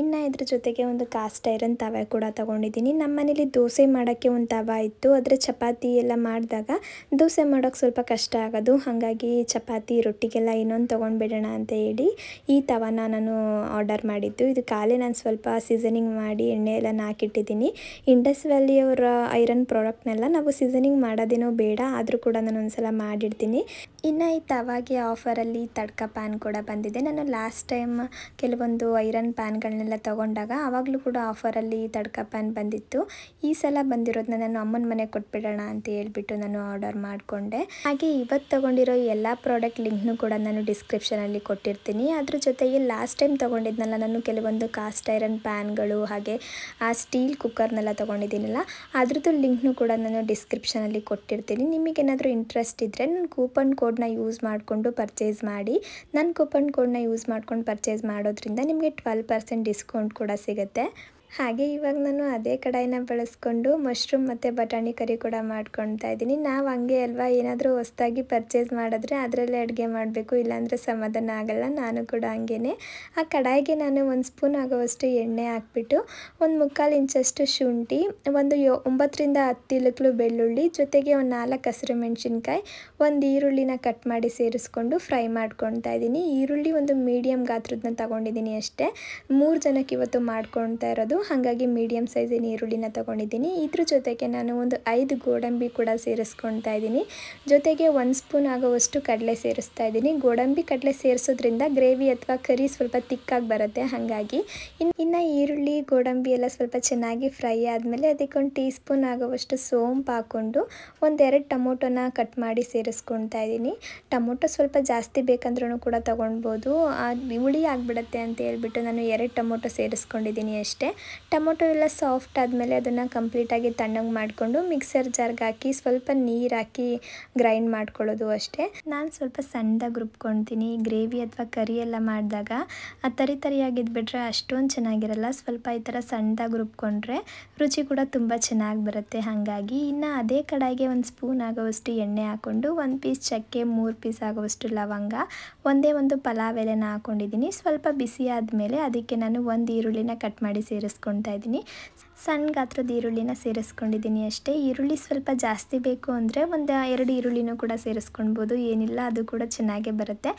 ಇನ್ನು ಇದ್ರ ಜೊತೆಗೆ ಒಂದು ಕಾಸ್ಟ್ ಐರನ್ ತವೆ ಕೂಡ ತಗೊಂಡಿದ್ದೀನಿ ನಮ್ಮ ಮನೇಲಿ ದೋಸೆ ಮಾಡೋಕ್ಕೆ ಒಂದು ತವ ಇತ್ತು ಆದರೆ ಚಪಾತಿ ಎಲ್ಲ ಮಾಡಿದಾಗ ದೋಸೆ ಮಾಡೋಕ್ಕೆ ಸ್ವಲ್ಪ ಕಷ್ಟ ಆಗೋದು ಹಾಗಾಗಿ ಚಪಾತಿ ರೊಟ್ಟಿಗೆಲ್ಲ ಇನ್ನೊಂದು ತೊಗೊಂಡ್ಬಿಡೋಣ ಅಂತ ಹೇಳಿ ಈ ತವನ ನಾನು ಆರ್ಡರ್ ಮಾಡಿದ್ದು ಇದು ಖಾಲಿ ನಾನು ಸ್ವಲ್ಪ ಸೀಸನಿಂಗ್ ಮಾಡಿ ಎಣ್ಣೆ ಎಲ್ಲ ನಾಕಿಟ್ಟಿದ್ದೀನಿ ಇಂಡಸ್ ವ್ಯಾಲಿಯವರ ಐರನ್ ಪ್ರಾಡಕ್ಟ್ನೆಲ್ಲ ನಾವು ಸೀಸನಿಂಗ್ ಮಾಡೋದೇನೋ ಬೇಡ ಆದರೂ ಕೂಡ ನಾನು ಒಂದ್ಸಲ ಮಾಡಿಡ್ತೀನಿ ಇನ್ನು ಈ ತವಾಗೆ ಆಫರಲ್ಲಿ ತಡ್ಕ ಪ್ಯಾನ್ ಕೂಡ ಬಂದಿದೆ ನಾನು ಲಾಸ್ಟ್ ಟೈಮ್ ಕೆಲವೊಂದು ಐರನ್ ಪ್ಯಾನ್ಗಳನ್ನೆಲ್ಲ ಪ್ಯಾನೆಲ್ಲ ತೊಗೊಂಡಾಗ ಆವಾಗಲೂ ಕೂಡ ಆಫರಲ್ಲಿ ತಡ್ಕ ಪ್ಯಾನ್ ಬಂದಿತ್ತು ಈ ಸಲ ಬಂದಿರೋದನ್ನ ನಾನು ಅಮ್ಮನ ಮನೆಗೆ ಕೊಟ್ಬಿಡೋಣ ಅಂತ ಹೇಳ್ಬಿಟ್ಟು ನಾನು ಆರ್ಡರ್ ಮಾಡಿಕೊಂಡೆ ಹಾಗೆ ಇವತ್ತು ತೊಗೊಂಡಿರೋ ಎಲ್ಲ ಪ್ರಾಡಕ್ಟ್ ಲಿಂಕ್ನು ಕೂಡ ನಾನು ಡಿಸ್ಕ್ರಿಪ್ಷನಲ್ಲಿ ಕೊಟ್ಟಿರ್ತೀನಿ ಅದ್ರ ಜೊತೆಗೆ ಲಾಸ್ಟ್ ಟೈಮ್ ತೊಗೊಂಡಿದ್ನಲ್ಲ ನಾನು ಕೆಲವೊಂದು ಕಾಸ್ಟ್ ಐರನ್ ಪ್ಯಾನ್ಗಳು ಹಾಗೆ ಆ ಸ್ಟೀಲ್ ಕುಕ್ಕರ್ನೆಲ್ಲ ತೊಗೊಂಡಿದ್ದೀನಲ್ಲ ಅದ್ರದ್ದು ಲಿಂಕ್ನು ಕೂಡ ನಾನು ಡಿಸ್ಕ್ರಿಪ್ಷನಲ್ಲಿ ಕೊಟ್ಟಿರ್ತೀನಿ ನಿಮಗೇನಾದರೂ ಇಂಟ್ರೆಸ್ಟ್ ಇದ್ದರೆ ನಾನು ಕೂಪನ್ ಕೋಡ್ನ ಯೂಸ್ ಮಾಡಿಕೊಂಡು ಪರ್ಚೇಸ್ ಮಾಡಿ ನನ್ನ ಕೂಪನ್ ಕೋಡ್ನ ಯೂಸ್ ಮಾಡ್ಕೊಂಡು ಪರ್ಚೇಸ್ ಮಾಡೋದ್ರಿಂದ ನಿಮಗೆ ಟ್ವೆಲ್ ಪರ್ಸೆಂಟ್ ಡಿಸ್ ಡಿಸ್ಕೌಂಟ್ ಕೂಡ ಸಿಗುತ್ತೆ ಹಾಗೆ ಇವಾಗ ನಾನು ಅದೇ ಕಡಾಯಿನ ಬಳಸ್ಕೊಂಡು ಮಶ್ರೂಮ್ ಮತ್ತು ಬಟಾಣಿ ಕರಿ ಕೂಡ ಮಾಡ್ಕೊಳ್ತಾ ಇದ್ದೀನಿ ನಾವು ಹಂಗೆ ಅಲ್ವಾ ಏನಾದರೂ ಹೊಸ್ದಾಗಿ ಪರ್ಚೇಸ್ ಮಾಡಿದ್ರೆ ಅದರಲ್ಲೇ ಅಡುಗೆ ಮಾಡಬೇಕು ಇಲ್ಲಾಂದರೆ ಸಮಾಧಾನ ಆಗಲ್ಲ ನಾನು ಕೂಡ ಹಂಗೇ ಆ ಕಡಾಯಿಗೆ ನಾನು ಒಂದು ಸ್ಪೂನ್ ಆಗೋವಷ್ಟು ಎಣ್ಣೆ ಹಾಕ್ಬಿಟ್ಟು ಒಂದು ಮುಕ್ಕಾಲು ಇಂಚಷ್ಟು ಶುಂಠಿ ಒಂದು ಯೋ ಒಂಬತ್ತರಿಂದ ಹತ್ತು ಬೆಳ್ಳುಳ್ಳಿ ಜೊತೆಗೆ ಒಂದು ನಾಲ್ಕು ಹಸಿರು ಮೆಣಸಿನ್ಕಾಯಿ ಒಂದು ಈರುಳ್ಳಿನ ಕಟ್ ಮಾಡಿ ಸೇರಿಸ್ಕೊಂಡು ಫ್ರೈ ಮಾಡ್ಕೊಳ್ತಾ ಇದ್ದೀನಿ ಈರುಳ್ಳಿ ಒಂದು ಮೀಡಿಯಮ್ ಗಾತ್ರದನ್ನ ತಗೊಂಡಿದ್ದೀನಿ ಅಷ್ಟೇ ಮೂರು ಜನಕ್ಕೆ ಇವತ್ತು ಮಾಡ್ಕೊಳ್ತಾ ಇರೋದು ಹಾಗಾಗಿ ಮೀಡಿಯಮ್ ಸೈಜಿನ ಈರುಳ್ಳಿನ ತೊಗೊಂಡಿದ್ದೀನಿ ಇದ್ರ ಜೊತೆಗೆ ನಾನು ಒಂದು ಐದು ಗೋಡಂಬಿ ಕೂಡ ಸೇರಿಸ್ಕೊಳ್ತಾ ಇದ್ದೀನಿ ಜೊತೆಗೆ ಒಂದು ಸ್ಪೂನ್ ಆಗೋವಷ್ಟು ಕಡಲೆ ಸೇರಿಸ್ತಾ ಇದ್ದೀನಿ ಗೋಡಂಬಿ ಕಡಲೆ ಸೇರಿಸೋದ್ರಿಂದ ಗ್ರೇವಿ ಅಥವಾ ಕರಿ ಸ್ವಲ್ಪ ತಿಕ್ಕಾಗಿ ಬರುತ್ತೆ ಹಾಗಾಗಿ ಇನ್ನು ಇನ್ನು ಈರುಳ್ಳಿ ಗೋಡಂಬಿ ಎಲ್ಲ ಸ್ವಲ್ಪ ಚೆನ್ನಾಗಿ ಫ್ರೈ ಆದಮೇಲೆ ಅದಕ್ಕೊಂದು ಟೀ ಸ್ಪೂನ್ ಆಗೋವಷ್ಟು ಸೋಂಪು ಹಾಕ್ಕೊಂಡು ಒಂದೆರಡು ಟೊಮೊಟೊನ ಕಟ್ ಮಾಡಿ ಸೇರಿಸ್ಕೊಳ್ತಾ ಇದ್ದೀನಿ ಟೊಮೊಟೊ ಸ್ವಲ್ಪ ಜಾಸ್ತಿ ಬೇಕಂದ್ರೂ ಕೂಡ ತೊಗೊಳ್ಬೋದು ಹುಳಿ ಆಗಿಬಿಡತ್ತೆ ಅಂತ ಹೇಳ್ಬಿಟ್ಟು ನಾನು ಎರಡು ಟೊಮೊಟೊ ಸೇರಿಸ್ಕೊಂಡಿದ್ದೀನಿ ಅಷ್ಟೇ ಟೊಮೊಟೊ ಎಲ್ಲ ಸಾಫ್ಟ್ ಆದಮೇಲೆ ಅದನ್ನು ಕಂಪ್ಲೀಟಾಗಿ ತಣ್ಣಗೆ ಮಾಡಿಕೊಂಡು ಮಿಕ್ಸರ್ ಜಾರ್ಗೆ ಹಾಕಿ ಸ್ವಲ್ಪ ನೀರು ಹಾಕಿ ಗ್ರೈಂಡ್ ಮಾಡ್ಕೊಳ್ಳೋದು ಅಷ್ಟೇ ನಾನು ಸ್ವಲ್ಪ ಸಣ್ಣದಾಗಿ ರುಬ್ಕೊಳ್ತೀನಿ ಗ್ರೇವಿ ಅಥವಾ ಕರಿ ಎಲ್ಲ ಮಾಡಿದಾಗ ಆ ತರಿ ತರಿಯಾಗಿದ್ಬಿಟ್ರೆ ಅಷ್ಟೊಂದು ಚೆನ್ನಾಗಿರಲ್ಲ ಸ್ವಲ್ಪ ಈ ಥರ ಸಣ್ಣದಾಗಿ ರುಬ್ಕೊಂಡ್ರೆ ರುಚಿ ಕೂಡ ತುಂಬ ಚೆನ್ನಾಗಿ ಬರುತ್ತೆ ಹಾಗಾಗಿ ಇನ್ನು ಅದೇ ಕಡಾಯಿಗೆ ಒಂದು ಸ್ಪೂನ್ ಆಗೋವಷ್ಟು ಎಣ್ಣೆ ಹಾಕ್ಕೊಂಡು ಒಂದು ಪೀಸ್ ಚಕ್ಕೆ ಮೂರು ಪೀಸ್ ಆಗೋವಷ್ಟು ಲವಂಗ ಒಂದೇ ಒಂದು ಪಲಾವ್ ಎಲೆನ ಹಾಕ್ಕೊಂಡಿದ್ದೀನಿ ಸ್ವಲ್ಪ ಬಿಸಿ ಆದಮೇಲೆ ಅದಕ್ಕೆ ನಾನು ಒಂದು ಈರುಳ್ಳಿನ ಕಟ್ ಮಾಡಿ ಸೇರಿಸ್ತೀನಿ ಕೊಂಡ್ತಾ ಇದ್ದೀನಿ ಸಣ್ಣ ಗಾತ್ರದ ಈರುಳ್ಳಿನ ಸೇರಿಸ್ಕೊಂಡಿದ್ದೀನಿ ಅಷ್ಟೇ ಈರುಳ್ಳಿ ಸ್ವಲ್ಪ ಜಾಸ್ತಿ ಬೇಕು ಅಂದರೆ ಒಂದು ಎರಡು ಈರುಳ್ಳಿನೂ ಕೂಡ ಸೇರಿಸ್ಕೊಳ್ಬೋದು ಏನಿಲ್ಲ ಅದು ಕೂಡ ಚೆನ್ನಾಗೇ ಬರುತ್ತೆ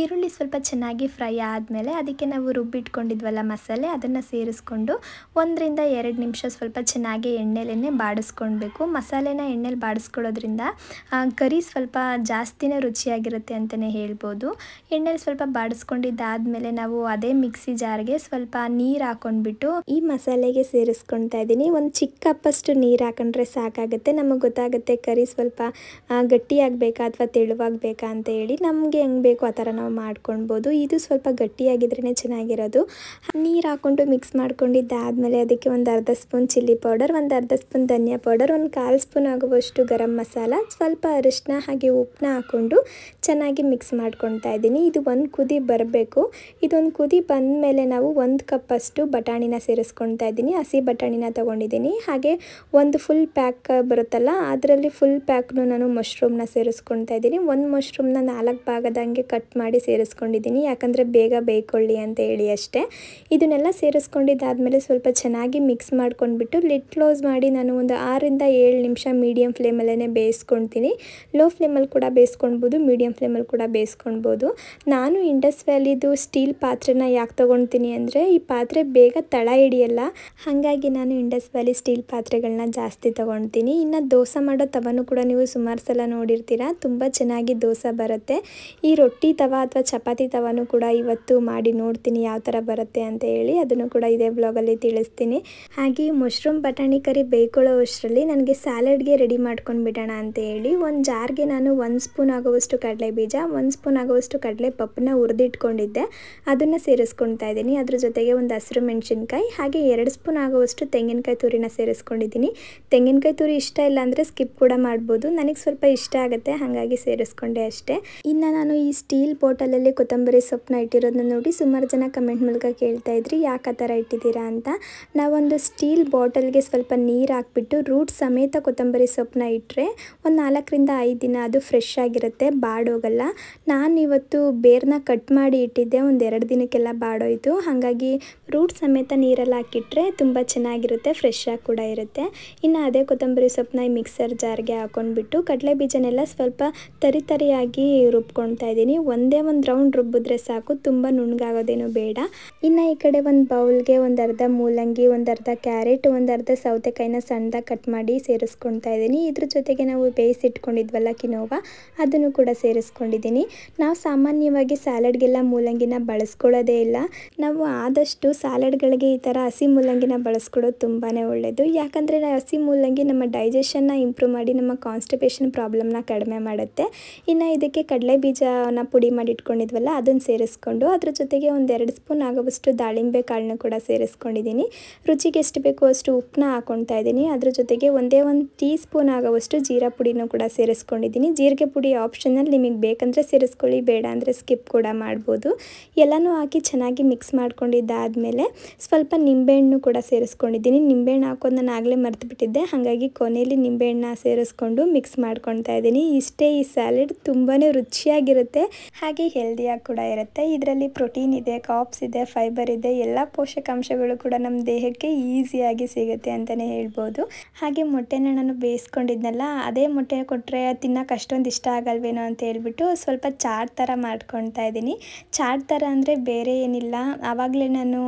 ಈರುಳ್ಳಿ ಸ್ವಲ್ಪ ಚೆನ್ನಾಗಿ ಫ್ರೈ ಆದಮೇಲೆ ಅದಕ್ಕೆ ನಾವು ರುಬ್ಬಿಟ್ಕೊಂಡಿದ್ವಲ್ಲ ಮಸಾಲೆ ಅದನ್ನು ಸೇರಿಸ್ಕೊಂಡು ಒಂದರಿಂದ ಎರಡು ನಿಮಿಷ ಸ್ವಲ್ಪ ಚೆನ್ನಾಗಿ ಎಣ್ಣೆಲೇನೆ ಬಾಡಿಸ್ಕೊಳ್ಬೇಕು ಮಸಾಲೆನ ಎಣ್ಣೆಲಿ ಬಾಡಿಸ್ಕೊಳ್ಳೋದ್ರಿಂದ ಕರಿ ಸ್ವಲ್ಪ ಜಾಸ್ತಿನೇ ರುಚಿಯಾಗಿರುತ್ತೆ ಅಂತಲೇ ಹೇಳ್ಬೋದು ಎಣ್ಣೆಲಿ ಸ್ವಲ್ಪ ಬಾಡಿಸ್ಕೊಂಡಿದ್ದಾದಮೇಲೆ ನಾವು ಅದೇ ಮಿಕ್ಸಿ ಜಾರ್ಗೆ ಸ್ವಲ್ಪ ನೀರು ಹಾಕ್ಕೊಂಡ್ಬಿಟ್ಟು ಈ ಮಸಾಲೆಗೆ ಸೇರಿಸ್ಕೊಂಡು ಇದ್ದೀನಿ ಒಂದು ಚಿಕ್ಕ ಕಪ್ಪಷ್ಟು ನೀರು ಹಾಕೊಂಡ್ರೆ ಸಾಕಾಗುತ್ತೆ ನಮಗೆ ಗೊತ್ತಾಗುತ್ತೆ ಕರಿ ಸ್ವಲ್ಪ ಗಟ್ಟಿಯಾಗಬೇಕಾ ಅಥವಾ ತೆಳುವಾಗಬೇಕಾ ಅಂತ ಹೇಳಿ ನಮಗೆ ಹೆಂಗೆ ಬೇಕೋ ಆ ಥರ ನಾವು ಮಾಡ್ಕೊಳ್ಬೋದು ಇದು ಸ್ವಲ್ಪ ಗಟ್ಟಿಯಾಗಿದ್ರೇ ಚೆನ್ನಾಗಿರೋದು ನೀರು ಹಾಕ್ಕೊಂಡು ಮಿಕ್ಸ್ ಮಾಡ್ಕೊಂಡಿದ್ದಾದಮೇಲೆ ಅದಕ್ಕೆ ಒಂದು ಅರ್ಧ ಸ್ಪೂನ್ ಚಿಲ್ಲಿ ಪೌಡರ್ ಒಂದು ಅರ್ಧ ಸ್ಪೂನ್ ಧನಿಯಾ ಪೌಡರ್ ಒಂದು ಕಾಲು ಸ್ಪೂನ್ ಆಗುವಷ್ಟು ಗರಂ ಮಸಾಲ ಸ್ವಲ್ಪ ಅರಿಶಿನ ಹಾಗೆ ಉಪ್ಪನ್ನ ಹಾಕ್ಕೊಂಡು ಚೆನ್ನಾಗಿ ಮಿಕ್ಸ್ ಮಾಡ್ಕೊಳ್ತಾ ಇದ್ದೀನಿ ಇದು ಒಂದು ಕುದಿ ಬರಬೇಕು ಇದೊಂದು ಕುದಿ ಬಂದಮೇಲೆ ನಾವು ಒಂದು ಕಪ್ಪಷ್ಟು ಬಟಾಣಿನ ಸೇರಿಸ್ಕೊಳ್ತಾ ಇದ್ದೀನಿ ಹಸಿ ಬಟಾಣಿ ತಗೊಂಡಿದ್ದೀನಿ ತೊಗೊಂಡಿದ್ದೀನಿ ಹಾಗೆ ಒಂದು ಫುಲ್ ಪ್ಯಾಕ್ ಬರುತ್ತಲ್ಲ ಅದರಲ್ಲಿ ಫುಲ್ ಪ್ಯಾಕ್ನು ನಾನು ಮಶ್ರೂಮ್ನ ಸೇರಿಸ್ಕೊಳ್ತಾ ಇದ್ದೀನಿ ಒಂದು ಮಶ್ರೂಮ್ನ ನಾಲ್ಕು ಭಾಗದಂಗೆ ಕಟ್ ಮಾಡಿ ಸೇರಿಸ್ಕೊಂಡಿದ್ದೀನಿ ಯಾಕಂದರೆ ಬೇಗ ಬೇಯ್ಕೊಳ್ಳಿ ಅಂತ ಹೇಳಿ ಅಷ್ಟೇ ಇದನ್ನೆಲ್ಲ ಸೇರಿಸ್ಕೊಂಡಿದ್ದಾದಮೇಲೆ ಸ್ವಲ್ಪ ಚೆನ್ನಾಗಿ ಮಿಕ್ಸ್ ಮಾಡ್ಕೊಂಡ್ಬಿಟ್ಟು ಲಿಟ್ ಕ್ಲೋಸ್ ಮಾಡಿ ನಾನು ಒಂದು ಆರಿಂದ ಏಳು ನಿಮಿಷ ಮೀಡಿಯಂ ಫ್ಲೇಮಲ್ಲೇ ಬೇಯಿಸ್ಕೊಳ್ತೀನಿ ಲೋ ಫ್ಲೇಮಲ್ಲಿ ಕೂಡ ಬೇಯಿಸ್ಕೊಳ್ಬೋದು ಮೀಡಿಯಂ ಫ್ಲೇಮಲ್ಲಿ ಕೂಡ ಬೇಯಿಸ್ಕೊಳ್ಬೋದು ನಾನು ಇಂಡಸ್ ವ್ಯಾಲಿದು ಸ್ಟೀಲ್ ಪಾತ್ರೆನ ಯಾಕೆ ತೊಗೊಳ್ತೀನಿ ಅಂದರೆ ಈ ಪಾತ್ರೆ ಬೇಗ ತಳ ಹಿಡಿಯಲ್ಲ ಹಾಗಾಗಿ ನಾನು ನಾನು ಇಂಡಸ್ ವ್ಯಾಲಿ ಸ್ಟೀಲ್ ಪಾತ್ರೆಗಳನ್ನ ಜಾಸ್ತಿ ತೊಗೊಳ್ತೀನಿ ಇನ್ನು ದೋಸೆ ಮಾಡೋ ತವನು ಕೂಡ ನೀವು ಸುಮಾರು ಸಲ ನೋಡಿರ್ತೀರ ತುಂಬ ಚೆನ್ನಾಗಿ ದೋಸೆ ಬರುತ್ತೆ ಈ ರೊಟ್ಟಿ ತವ ಅಥವಾ ಚಪಾತಿ ತವನು ಕೂಡ ಇವತ್ತು ಮಾಡಿ ನೋಡ್ತೀನಿ ಯಾವ ಥರ ಬರುತ್ತೆ ಅಂತ ಹೇಳಿ ಅದನ್ನು ಕೂಡ ಇದೇ ಬ್ಲಾಗಲ್ಲಿ ತಿಳಿಸ್ತೀನಿ ಹಾಗೆ ಮಶ್ರೂಮ್ ಬಟಾಣಿ ಕರಿ ಬೇಯ್ಕೊಳ್ಳೋ ಅಷ್ಟರಲ್ಲಿ ನನಗೆ ಸ್ಯಾಲಡ್ಗೆ ರೆಡಿ ಮಾಡ್ಕೊಂಡು ಬಿಡೋಣ ಅಂತ ಹೇಳಿ ಒಂದು ಜಾರ್ಗೆ ನಾನು ಒಂದು ಸ್ಪೂನ್ ಆಗುವಷ್ಟು ಕಡಲೆ ಬೀಜ ಒಂದು ಸ್ಪೂನ್ ಆಗುವಷ್ಟು ಕಡಲೆ ಪಪ್ಪನ್ನ ಹುರಿದಿಟ್ಕೊಂಡಿದ್ದೆ ಅದನ್ನು ಸೇರಿಸ್ಕೊಳ್ತಾ ಇದ್ದೀನಿ ಅದ್ರ ಜೊತೆಗೆ ಒಂದು ಹಸಿರು ಮೆಣಸಿನ್ಕಾಯಿ ಹಾಗೆ ಎರಡು ಸ್ಪೂನ್ ಆಗುವಷ್ಟು ತೆಂಗಿನಕಾಯಿ ತುರಿನ ಸೇರಿಸ್ಕೊಂಡಿದ್ದೀನಿ ತೆಂಗಿನಕಾಯಿ ತುರಿ ಇಷ್ಟ ಇಲ್ಲ ಅಂದರೆ ಸ್ಕಿಪ್ ಕೂಡ ಮಾಡ್ಬೋದು ನನಗೆ ಸ್ವಲ್ಪ ಇಷ್ಟ ಆಗುತ್ತೆ ಹಾಗಾಗಿ ಸೇರಿಸ್ಕೊಂಡೆ ಅಷ್ಟೇ ಇನ್ನು ನಾನು ಈ ಸ್ಟೀಲ್ ಬಾಟಲಲ್ಲಿ ಕೊತ್ತಂಬರಿ ಸೊಪ್ಪನ್ನ ಇಟ್ಟಿರೋದನ್ನ ನೋಡಿ ಸುಮಾರು ಜನ ಕಮೆಂಟ್ ಮೂಲಕ ಕೇಳ್ತಾ ಇದ್ರಿ ಯಾಕೆ ಆ ಥರ ಇಟ್ಟಿದ್ದೀರಾ ಅಂತ ನಾವೊಂದು ಸ್ಟೀಲ್ ಬಾಟಲ್ಗೆ ಸ್ವಲ್ಪ ನೀರು ಹಾಕ್ಬಿಟ್ಟು ರೂಟ್ ಸಮೇತ ಕೊತ್ತಂಬರಿ ಸೊಪ್ಪನ್ನ ಇಟ್ಟರೆ ಒಂದು ನಾಲ್ಕರಿಂದ ಐದು ದಿನ ಅದು ಫ್ರೆಶ್ ಆಗಿರುತ್ತೆ ಬಾಡೋಗಲ್ಲ ನಾನು ಇವತ್ತು ಬೇರ್ನ ಕಟ್ ಮಾಡಿ ಇಟ್ಟಿದ್ದೆ ಒಂದು ಎರಡು ದಿನಕ್ಕೆಲ್ಲ ಬಾಡೋಯಿತು ಹಾಗಾಗಿ ರೂಟ್ ಸಮೇತ ನೀರೆಲ್ಲ ಹಾಕಿಟ್ರೆ ತುಂಬ ಚೆನ್ನಾಗಿ ಚೆನ್ನಾಗಿರುತ್ತೆ ಫ್ರೆಶ್ ಆಗಿ ಕೂಡ ಇರುತ್ತೆ ಇನ್ನು ಅದೇ ಕೊತ್ತಂಬರಿ ಸೊಪ್ಪನ್ನ ಈ ಮಿಕ್ಸರ್ ಜಾರ್ಗೆ ಹಾಕೊಂಡ್ಬಿಟ್ಟು ಕಡಲೆ ಬೀಜನೆಲ್ಲ ಸ್ವಲ್ಪ ತರಿ ತರಿಯಾಗಿ ರುಬ್ಕೊಳ್ತಾ ಇದ್ದೀನಿ ಒಂದೇ ಒಂದು ರೌಂಡ್ ರುಬ್ಬಿದ್ರೆ ಸಾಕು ತುಂಬ ನುಣ್ಗಾಗೋದೇನು ಬೇಡ ಇನ್ನು ಈ ಕಡೆ ಒಂದು ಬೌಲ್ಗೆ ಒಂದು ಅರ್ಧ ಮೂಲಂಗಿ ಒಂದು ಅರ್ಧ ಕ್ಯಾರೆಟ್ ಒಂದು ಅರ್ಧ ಸೌತೆಕಾಯಿನ ಸಣ್ಣದಾಗಿ ಕಟ್ ಮಾಡಿ ಸೇರಿಸ್ಕೊಳ್ತಾ ಇದ್ದೀನಿ ಇದ್ರ ಜೊತೆಗೆ ನಾವು ಬೇಯಿಸಿಟ್ಕೊಂಡಿದ್ವಲ್ಲ ಕಿನೋವಾ ಅದನ್ನು ಕೂಡ ಸೇರಿಸ್ಕೊಂಡಿದ್ದೀನಿ ನಾವು ಸಾಮಾನ್ಯವಾಗಿ ಸ್ಯಾಲಡ್ಗೆಲ್ಲ ಮೂಲಂಗಿನ ಬಳಸ್ಕೊಳ್ಳೋದೇ ಇಲ್ಲ ನಾವು ಆದಷ್ಟು ಸ್ಯಾಲಡ್ಗಳಿಗೆ ಈ ಥರ ಹಸಿ ಮೂಲಂಗಿನ ಬಳಸ್ಕೊಡೋದು ಮಾಡೋದು ತುಂಬಾ ಒಳ್ಳೆಯದು ಯಾಕಂದರೆ ಹಸಿ ಮೂಲಂಗಿ ನಮ್ಮ ಡೈಜೆಷನ್ನ ಇಂಪ್ರೂವ್ ಮಾಡಿ ನಮ್ಮ ಕಾನ್ಸ್ಟಿಪೇಷನ್ ಪ್ರಾಬ್ಲಮ್ನ ಕಡಿಮೆ ಮಾಡುತ್ತೆ ಇನ್ನು ಇದಕ್ಕೆ ಕಡಲೆ ಬೀಜನ ಪುಡಿ ಮಾಡಿ ಇಟ್ಕೊಂಡಿದ್ವಲ್ಲ ಅದನ್ನು ಸೇರಿಸ್ಕೊಂಡು ಅದ್ರ ಜೊತೆಗೆ ಒಂದೆರಡು ಸ್ಪೂನ್ ಆಗೋವಷ್ಟು ದಾಳಿಂಬೆ ಕಾಳನ್ನು ಕೂಡ ಸೇರಿಸ್ಕೊಂಡಿದ್ದೀನಿ ರುಚಿಗೆ ಎಷ್ಟು ಬೇಕೋ ಅಷ್ಟು ಉಪ್ಪನ್ನ ಹಾಕ್ಕೊಳ್ತಾ ಇದ್ದೀನಿ ಅದ್ರ ಜೊತೆಗೆ ಒಂದೇ ಒಂದು ಟೀ ಸ್ಪೂನ್ ಆಗೋವಷ್ಟು ಜೀರಾ ಪುಡಿನೂ ಕೂಡ ಸೇರಿಸ್ಕೊಂಡಿದ್ದೀನಿ ಜೀರಿಗೆ ಪುಡಿ ಆಪ್ಷನಲ್ಲಿ ನಿಮಗೆ ಬೇಕಂದರೆ ಸೇರಿಸ್ಕೊಳ್ಳಿ ಬೇಡ ಅಂದರೆ ಸ್ಕಿಪ್ ಕೂಡ ಮಾಡ್ಬೋದು ಎಲ್ಲನೂ ಹಾಕಿ ಚೆನ್ನಾಗಿ ಮಿಕ್ಸ್ ಮಾಡ್ಕೊಂಡಿದ್ದಾದ್ಮೇಲೆ ಸ್ವಲ್ಪ ನಿಂಬೆಹಣ್ಣು ಕೂಡ ಸೇರಿಸ್ಕೊಂಡಿದ್ದೀನಿ ಮಾಡಿದ್ದೀನಿ ನಿಂಬೆಹಣ್ಣು ಹಾಕೋದು ನಾನು ಆಗಲೇ ಮರ್ತು ಬಿಟ್ಟಿದ್ದೆ ಹಾಗಾಗಿ ಕೊನೆಯಲ್ಲಿ ನಿಂಬೆಹಣ್ಣ ಸೇರಿಸ್ಕೊಂಡು ಮಿಕ್ಸ್ ಮಾಡ್ಕೊಳ್ತಾ ಇದ್ದೀನಿ ಇಷ್ಟೇ ಈ ಸ್ಯಾಲೆಡ್ ತುಂಬಾ ರುಚಿಯಾಗಿರುತ್ತೆ ಹಾಗೆ ಹೆಲ್ದಿಯಾಗಿ ಕೂಡ ಇರುತ್ತೆ ಇದರಲ್ಲಿ ಪ್ರೋಟೀನ್ ಇದೆ ಕಾಪ್ಸ್ ಇದೆ ಫೈಬರ್ ಇದೆ ಎಲ್ಲ ಪೋಷಕಾಂಶಗಳು ಕೂಡ ನಮ್ಮ ದೇಹಕ್ಕೆ ಈಸಿಯಾಗಿ ಸಿಗುತ್ತೆ ಅಂತಲೇ ಹೇಳ್ಬೋದು ಹಾಗೆ ಮೊಟ್ಟೆನ ನಾನು ಬೇಯಿಸ್ಕೊಂಡಿದ್ನಲ್ಲ ಅದೇ ಮೊಟ್ಟೆ ಕೊಟ್ಟರೆ ತಿನ್ನೋಕೆ ಅಷ್ಟೊಂದು ಇಷ್ಟ ಆಗಲ್ವೇನೋ ಅಂತ ಹೇಳ್ಬಿಟ್ಟು ಸ್ವಲ್ಪ ಚಾಟ್ ಥರ ಮಾಡ್ಕೊಳ್ತಾ ಇದ್ದೀನಿ ಚಾಟ್ ಥರ ಅಂದರೆ ಬೇರೆ ಏನಿಲ್ಲ ಆವಾಗಲೇ ನಾನು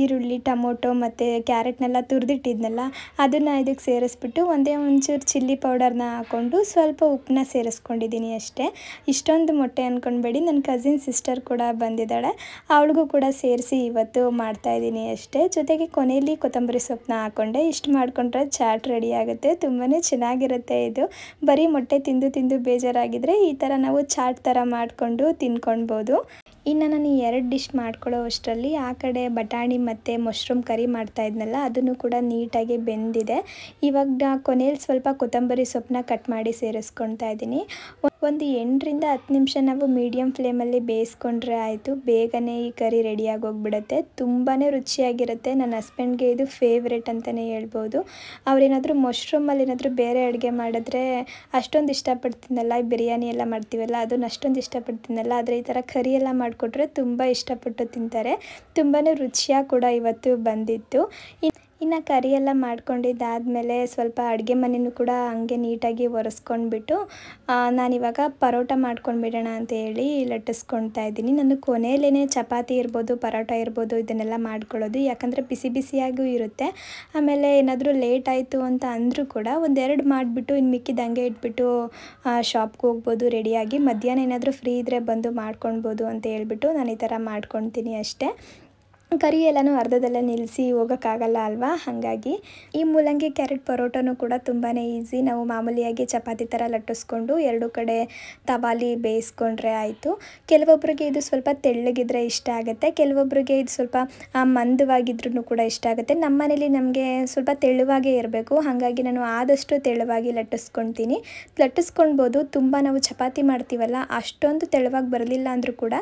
ಈರುಳ್ಳಿ ಟೊಮೊಟೊ ಮತ್ತು ಕ್ಯಾರೆಟ್ ಕ್ಯಾರೆಟ್ನೆಲ್ಲ ತುರಿದಿಟ್ಟಿದ್ನಲ್ಲ ಅದನ್ನು ಇದಕ್ಕೆ ಸೇರಿಸ್ಬಿಟ್ಟು ಒಂದೇ ಒಂಚೂರು ಚಿಲ್ಲಿ ಪೌಡರ್ನ ಹಾಕ್ಕೊಂಡು ಸ್ವಲ್ಪ ಉಪ್ಪನ್ನ ಸೇರಿಸ್ಕೊಂಡಿದ್ದೀನಿ ಅಷ್ಟೇ ಇಷ್ಟೊಂದು ಮೊಟ್ಟೆ ಅಂದ್ಕೊಂಡ್ಬೇಡಿ ನನ್ನ ಕಸಿನ್ ಸಿಸ್ಟರ್ ಕೂಡ ಬಂದಿದ್ದಾಳೆ ಅವಳಿಗೂ ಕೂಡ ಸೇರಿಸಿ ಇವತ್ತು ಮಾಡ್ತಾಯಿದ್ದೀನಿ ಅಷ್ಟೇ ಜೊತೆಗೆ ಕೊನೆಯಲ್ಲಿ ಕೊತ್ತಂಬರಿ ಸೊಪ್ಪನ್ನ ಹಾಕ್ಕೊಂಡೆ ಇಷ್ಟು ಮಾಡ್ಕೊಂಡ್ರೆ ಚಾಟ್ ರೆಡಿ ಆಗುತ್ತೆ ತುಂಬಾ ಚೆನ್ನಾಗಿರುತ್ತೆ ಇದು ಬರೀ ಮೊಟ್ಟೆ ತಿಂದು ತಿಂದು ಬೇಜಾರಾಗಿದ್ರೆ ಈ ಥರ ನಾವು ಚಾಟ್ ಥರ ಮಾಡಿಕೊಂಡು ತಿನ್ಕೊಳ್ಬೋದು ಇನ್ನು ನಾನು ಎರಡು ಡಿಶ್ ಮಾಡ್ಕೊಳ್ಳೋ ಅಷ್ಟರಲ್ಲಿ ಆ ಕಡೆ ಬಟಾಣಿ ಮತ್ತು ಮಶ್ರೂಮ್ ಕರಿ ಮಾಡ್ತಾ ಇದ್ನಲ್ಲ ಅದನ್ನು ಕೂಡ ನೀಟಾಗಿ ಬೆಂದಿದೆ ಇವಾಗ ಕೊನೆಯಲ್ಲಿ ಸ್ವಲ್ಪ ಕೊತ್ತಂಬರಿ ಸೊಪ್ಪನ್ನ ಕಟ್ ಮಾಡಿ ಸೇರಿಸ್ಕೊಳ್ತಾ ಇದ್ದೀನಿ ಒಂದು ಎಂಟರಿಂದ ಹತ್ತು ನಿಮಿಷ ನಾವು ಮೀಡಿಯಮ್ ಫ್ಲೇಮಲ್ಲಿ ಬೇಯಿಸ್ಕೊಂಡ್ರೆ ಆಯಿತು ಬೇಗನೆ ಈ ಕರಿ ರೆಡಿಯಾಗಿ ಹೋಗ್ಬಿಡುತ್ತೆ ತುಂಬಾ ರುಚಿಯಾಗಿರುತ್ತೆ ನನ್ನ ಹಸ್ಬೆಂಡ್ಗೆ ಇದು ಫೇವ್ರೇಟ್ ಅಂತಲೇ ಹೇಳ್ಬೋದು ಅವ್ರೇನಾದರೂ ಮಶ್ರೂಮಲ್ಲಿ ಏನಾದರೂ ಬೇರೆ ಅಡುಗೆ ಮಾಡಿದ್ರೆ ಅಷ್ಟೊಂದು ಇಷ್ಟಪಡ್ತೀನಲ್ಲ ಈ ಬಿರಿಯಾನಿ ಎಲ್ಲ ಮಾಡ್ತೀವಲ್ಲ ಅದನ್ನ ಅಷ್ಟೊಂದು ಇಷ್ಟಪಡ್ತೀನಲ್ಲ ಆದರೆ ಈ ಥರ ಕರಿ ಎಲ್ಲ ಮಾಡಿಕೊಟ್ರೆ ತುಂಬ ಇಷ್ಟಪಟ್ಟು ತಿಂತಾರೆ ತುಂಬಾ ರುಚಿಯಾಗಿ ಕೂಡ ಇವತ್ತು ಬಂದಿತ್ತು ಇನ್ನು ಕರಿ ಎಲ್ಲ ಮಾಡ್ಕೊಂಡಿದ್ದಾದಮೇಲೆ ಸ್ವಲ್ಪ ಅಡುಗೆ ಮನೆಯೂ ಕೂಡ ಹಂಗೆ ನೀಟಾಗಿ ಒರೆಸ್ಕೊಂಡ್ಬಿಟ್ಟು ನಾನಿವಾಗ ಪರೋಟ ಮಾಡ್ಕೊಂಡ್ಬಿಡೋಣ ಅಂತ ಹೇಳಿ ಲಟ್ಟಿಸ್ಕೊಳ್ತಾ ಇದ್ದೀನಿ ನಾನು ಕೊನೆಯಲ್ಲೇ ಚಪಾತಿ ಇರ್ಬೋದು ಪರೋಟ ಇರ್ಬೋದು ಇದನ್ನೆಲ್ಲ ಮಾಡ್ಕೊಳ್ಳೋದು ಯಾಕಂದರೆ ಬಿಸಿ ಬಿಸಿಯಾಗೂ ಇರುತ್ತೆ ಆಮೇಲೆ ಏನಾದರೂ ಲೇಟ್ ಆಯಿತು ಅಂತ ಅಂದರೂ ಕೂಡ ಒಂದೆರಡು ಮಾಡಿಬಿಟ್ಟು ಇನ್ನು ಮಿಕ್ಕಿದಂಗೆ ಇಟ್ಬಿಟ್ಟು ಶಾಪ್ಗೆ ಹೋಗ್ಬೋದು ರೆಡಿಯಾಗಿ ಮಧ್ಯಾಹ್ನ ಏನಾದರೂ ಫ್ರೀ ಇದ್ದರೆ ಬಂದು ಮಾಡ್ಕೊಳ್ಬೋದು ಅಂತ ಹೇಳ್ಬಿಟ್ಟು ನಾನು ಈ ಥರ ಮಾಡ್ಕೊತೀನಿ ಅಷ್ಟೇ ಕರಿ ಎಲ್ಲನೂ ಅರ್ಧದಲ್ಲೇ ನಿಲ್ಲಿಸಿ ಹೋಗೋಕ್ಕಾಗಲ್ಲ ಅಲ್ವಾ ಹಾಗಾಗಿ ಈ ಮೂಲಂಗಿ ಕ್ಯಾರೆಟ್ ಪರೋಟನೂ ಕೂಡ ತುಂಬಾ ಈಸಿ ನಾವು ಮಾಮೂಲಿಯಾಗಿ ಚಪಾತಿ ಥರ ಲಟ್ಟಿಸ್ಕೊಂಡು ಎರಡು ಕಡೆ ತವಾಲಿ ಬೇಯಿಸ್ಕೊಂಡ್ರೆ ಆಯಿತು ಕೆಲವೊಬ್ಬರಿಗೆ ಇದು ಸ್ವಲ್ಪ ತೆಳ್ಳಗಿದ್ರೆ ಇಷ್ಟ ಆಗುತ್ತೆ ಕೆಲವೊಬ್ಬರಿಗೆ ಇದು ಸ್ವಲ್ಪ ಮಂದವಾಗಿದ್ರೂ ಕೂಡ ಇಷ್ಟ ಆಗುತ್ತೆ ನಮ್ಮ ಮನೇಲಿ ನಮಗೆ ಸ್ವಲ್ಪ ತೆಳುವಾಗೇ ಇರಬೇಕು ಹಾಗಾಗಿ ನಾನು ಆದಷ್ಟು ತೆಳುವಾಗಿ ಲಟ್ಟಿಸ್ಕೊಳ್ತೀನಿ ಲಟ್ಟಿಸ್ಕೊಳ್ಬೋದು ತುಂಬ ನಾವು ಚಪಾತಿ ಮಾಡ್ತೀವಲ್ಲ ಅಷ್ಟೊಂದು ತೆಳುವಾಗಿ ಬರಲಿಲ್ಲ ಅಂದರೂ ಕೂಡ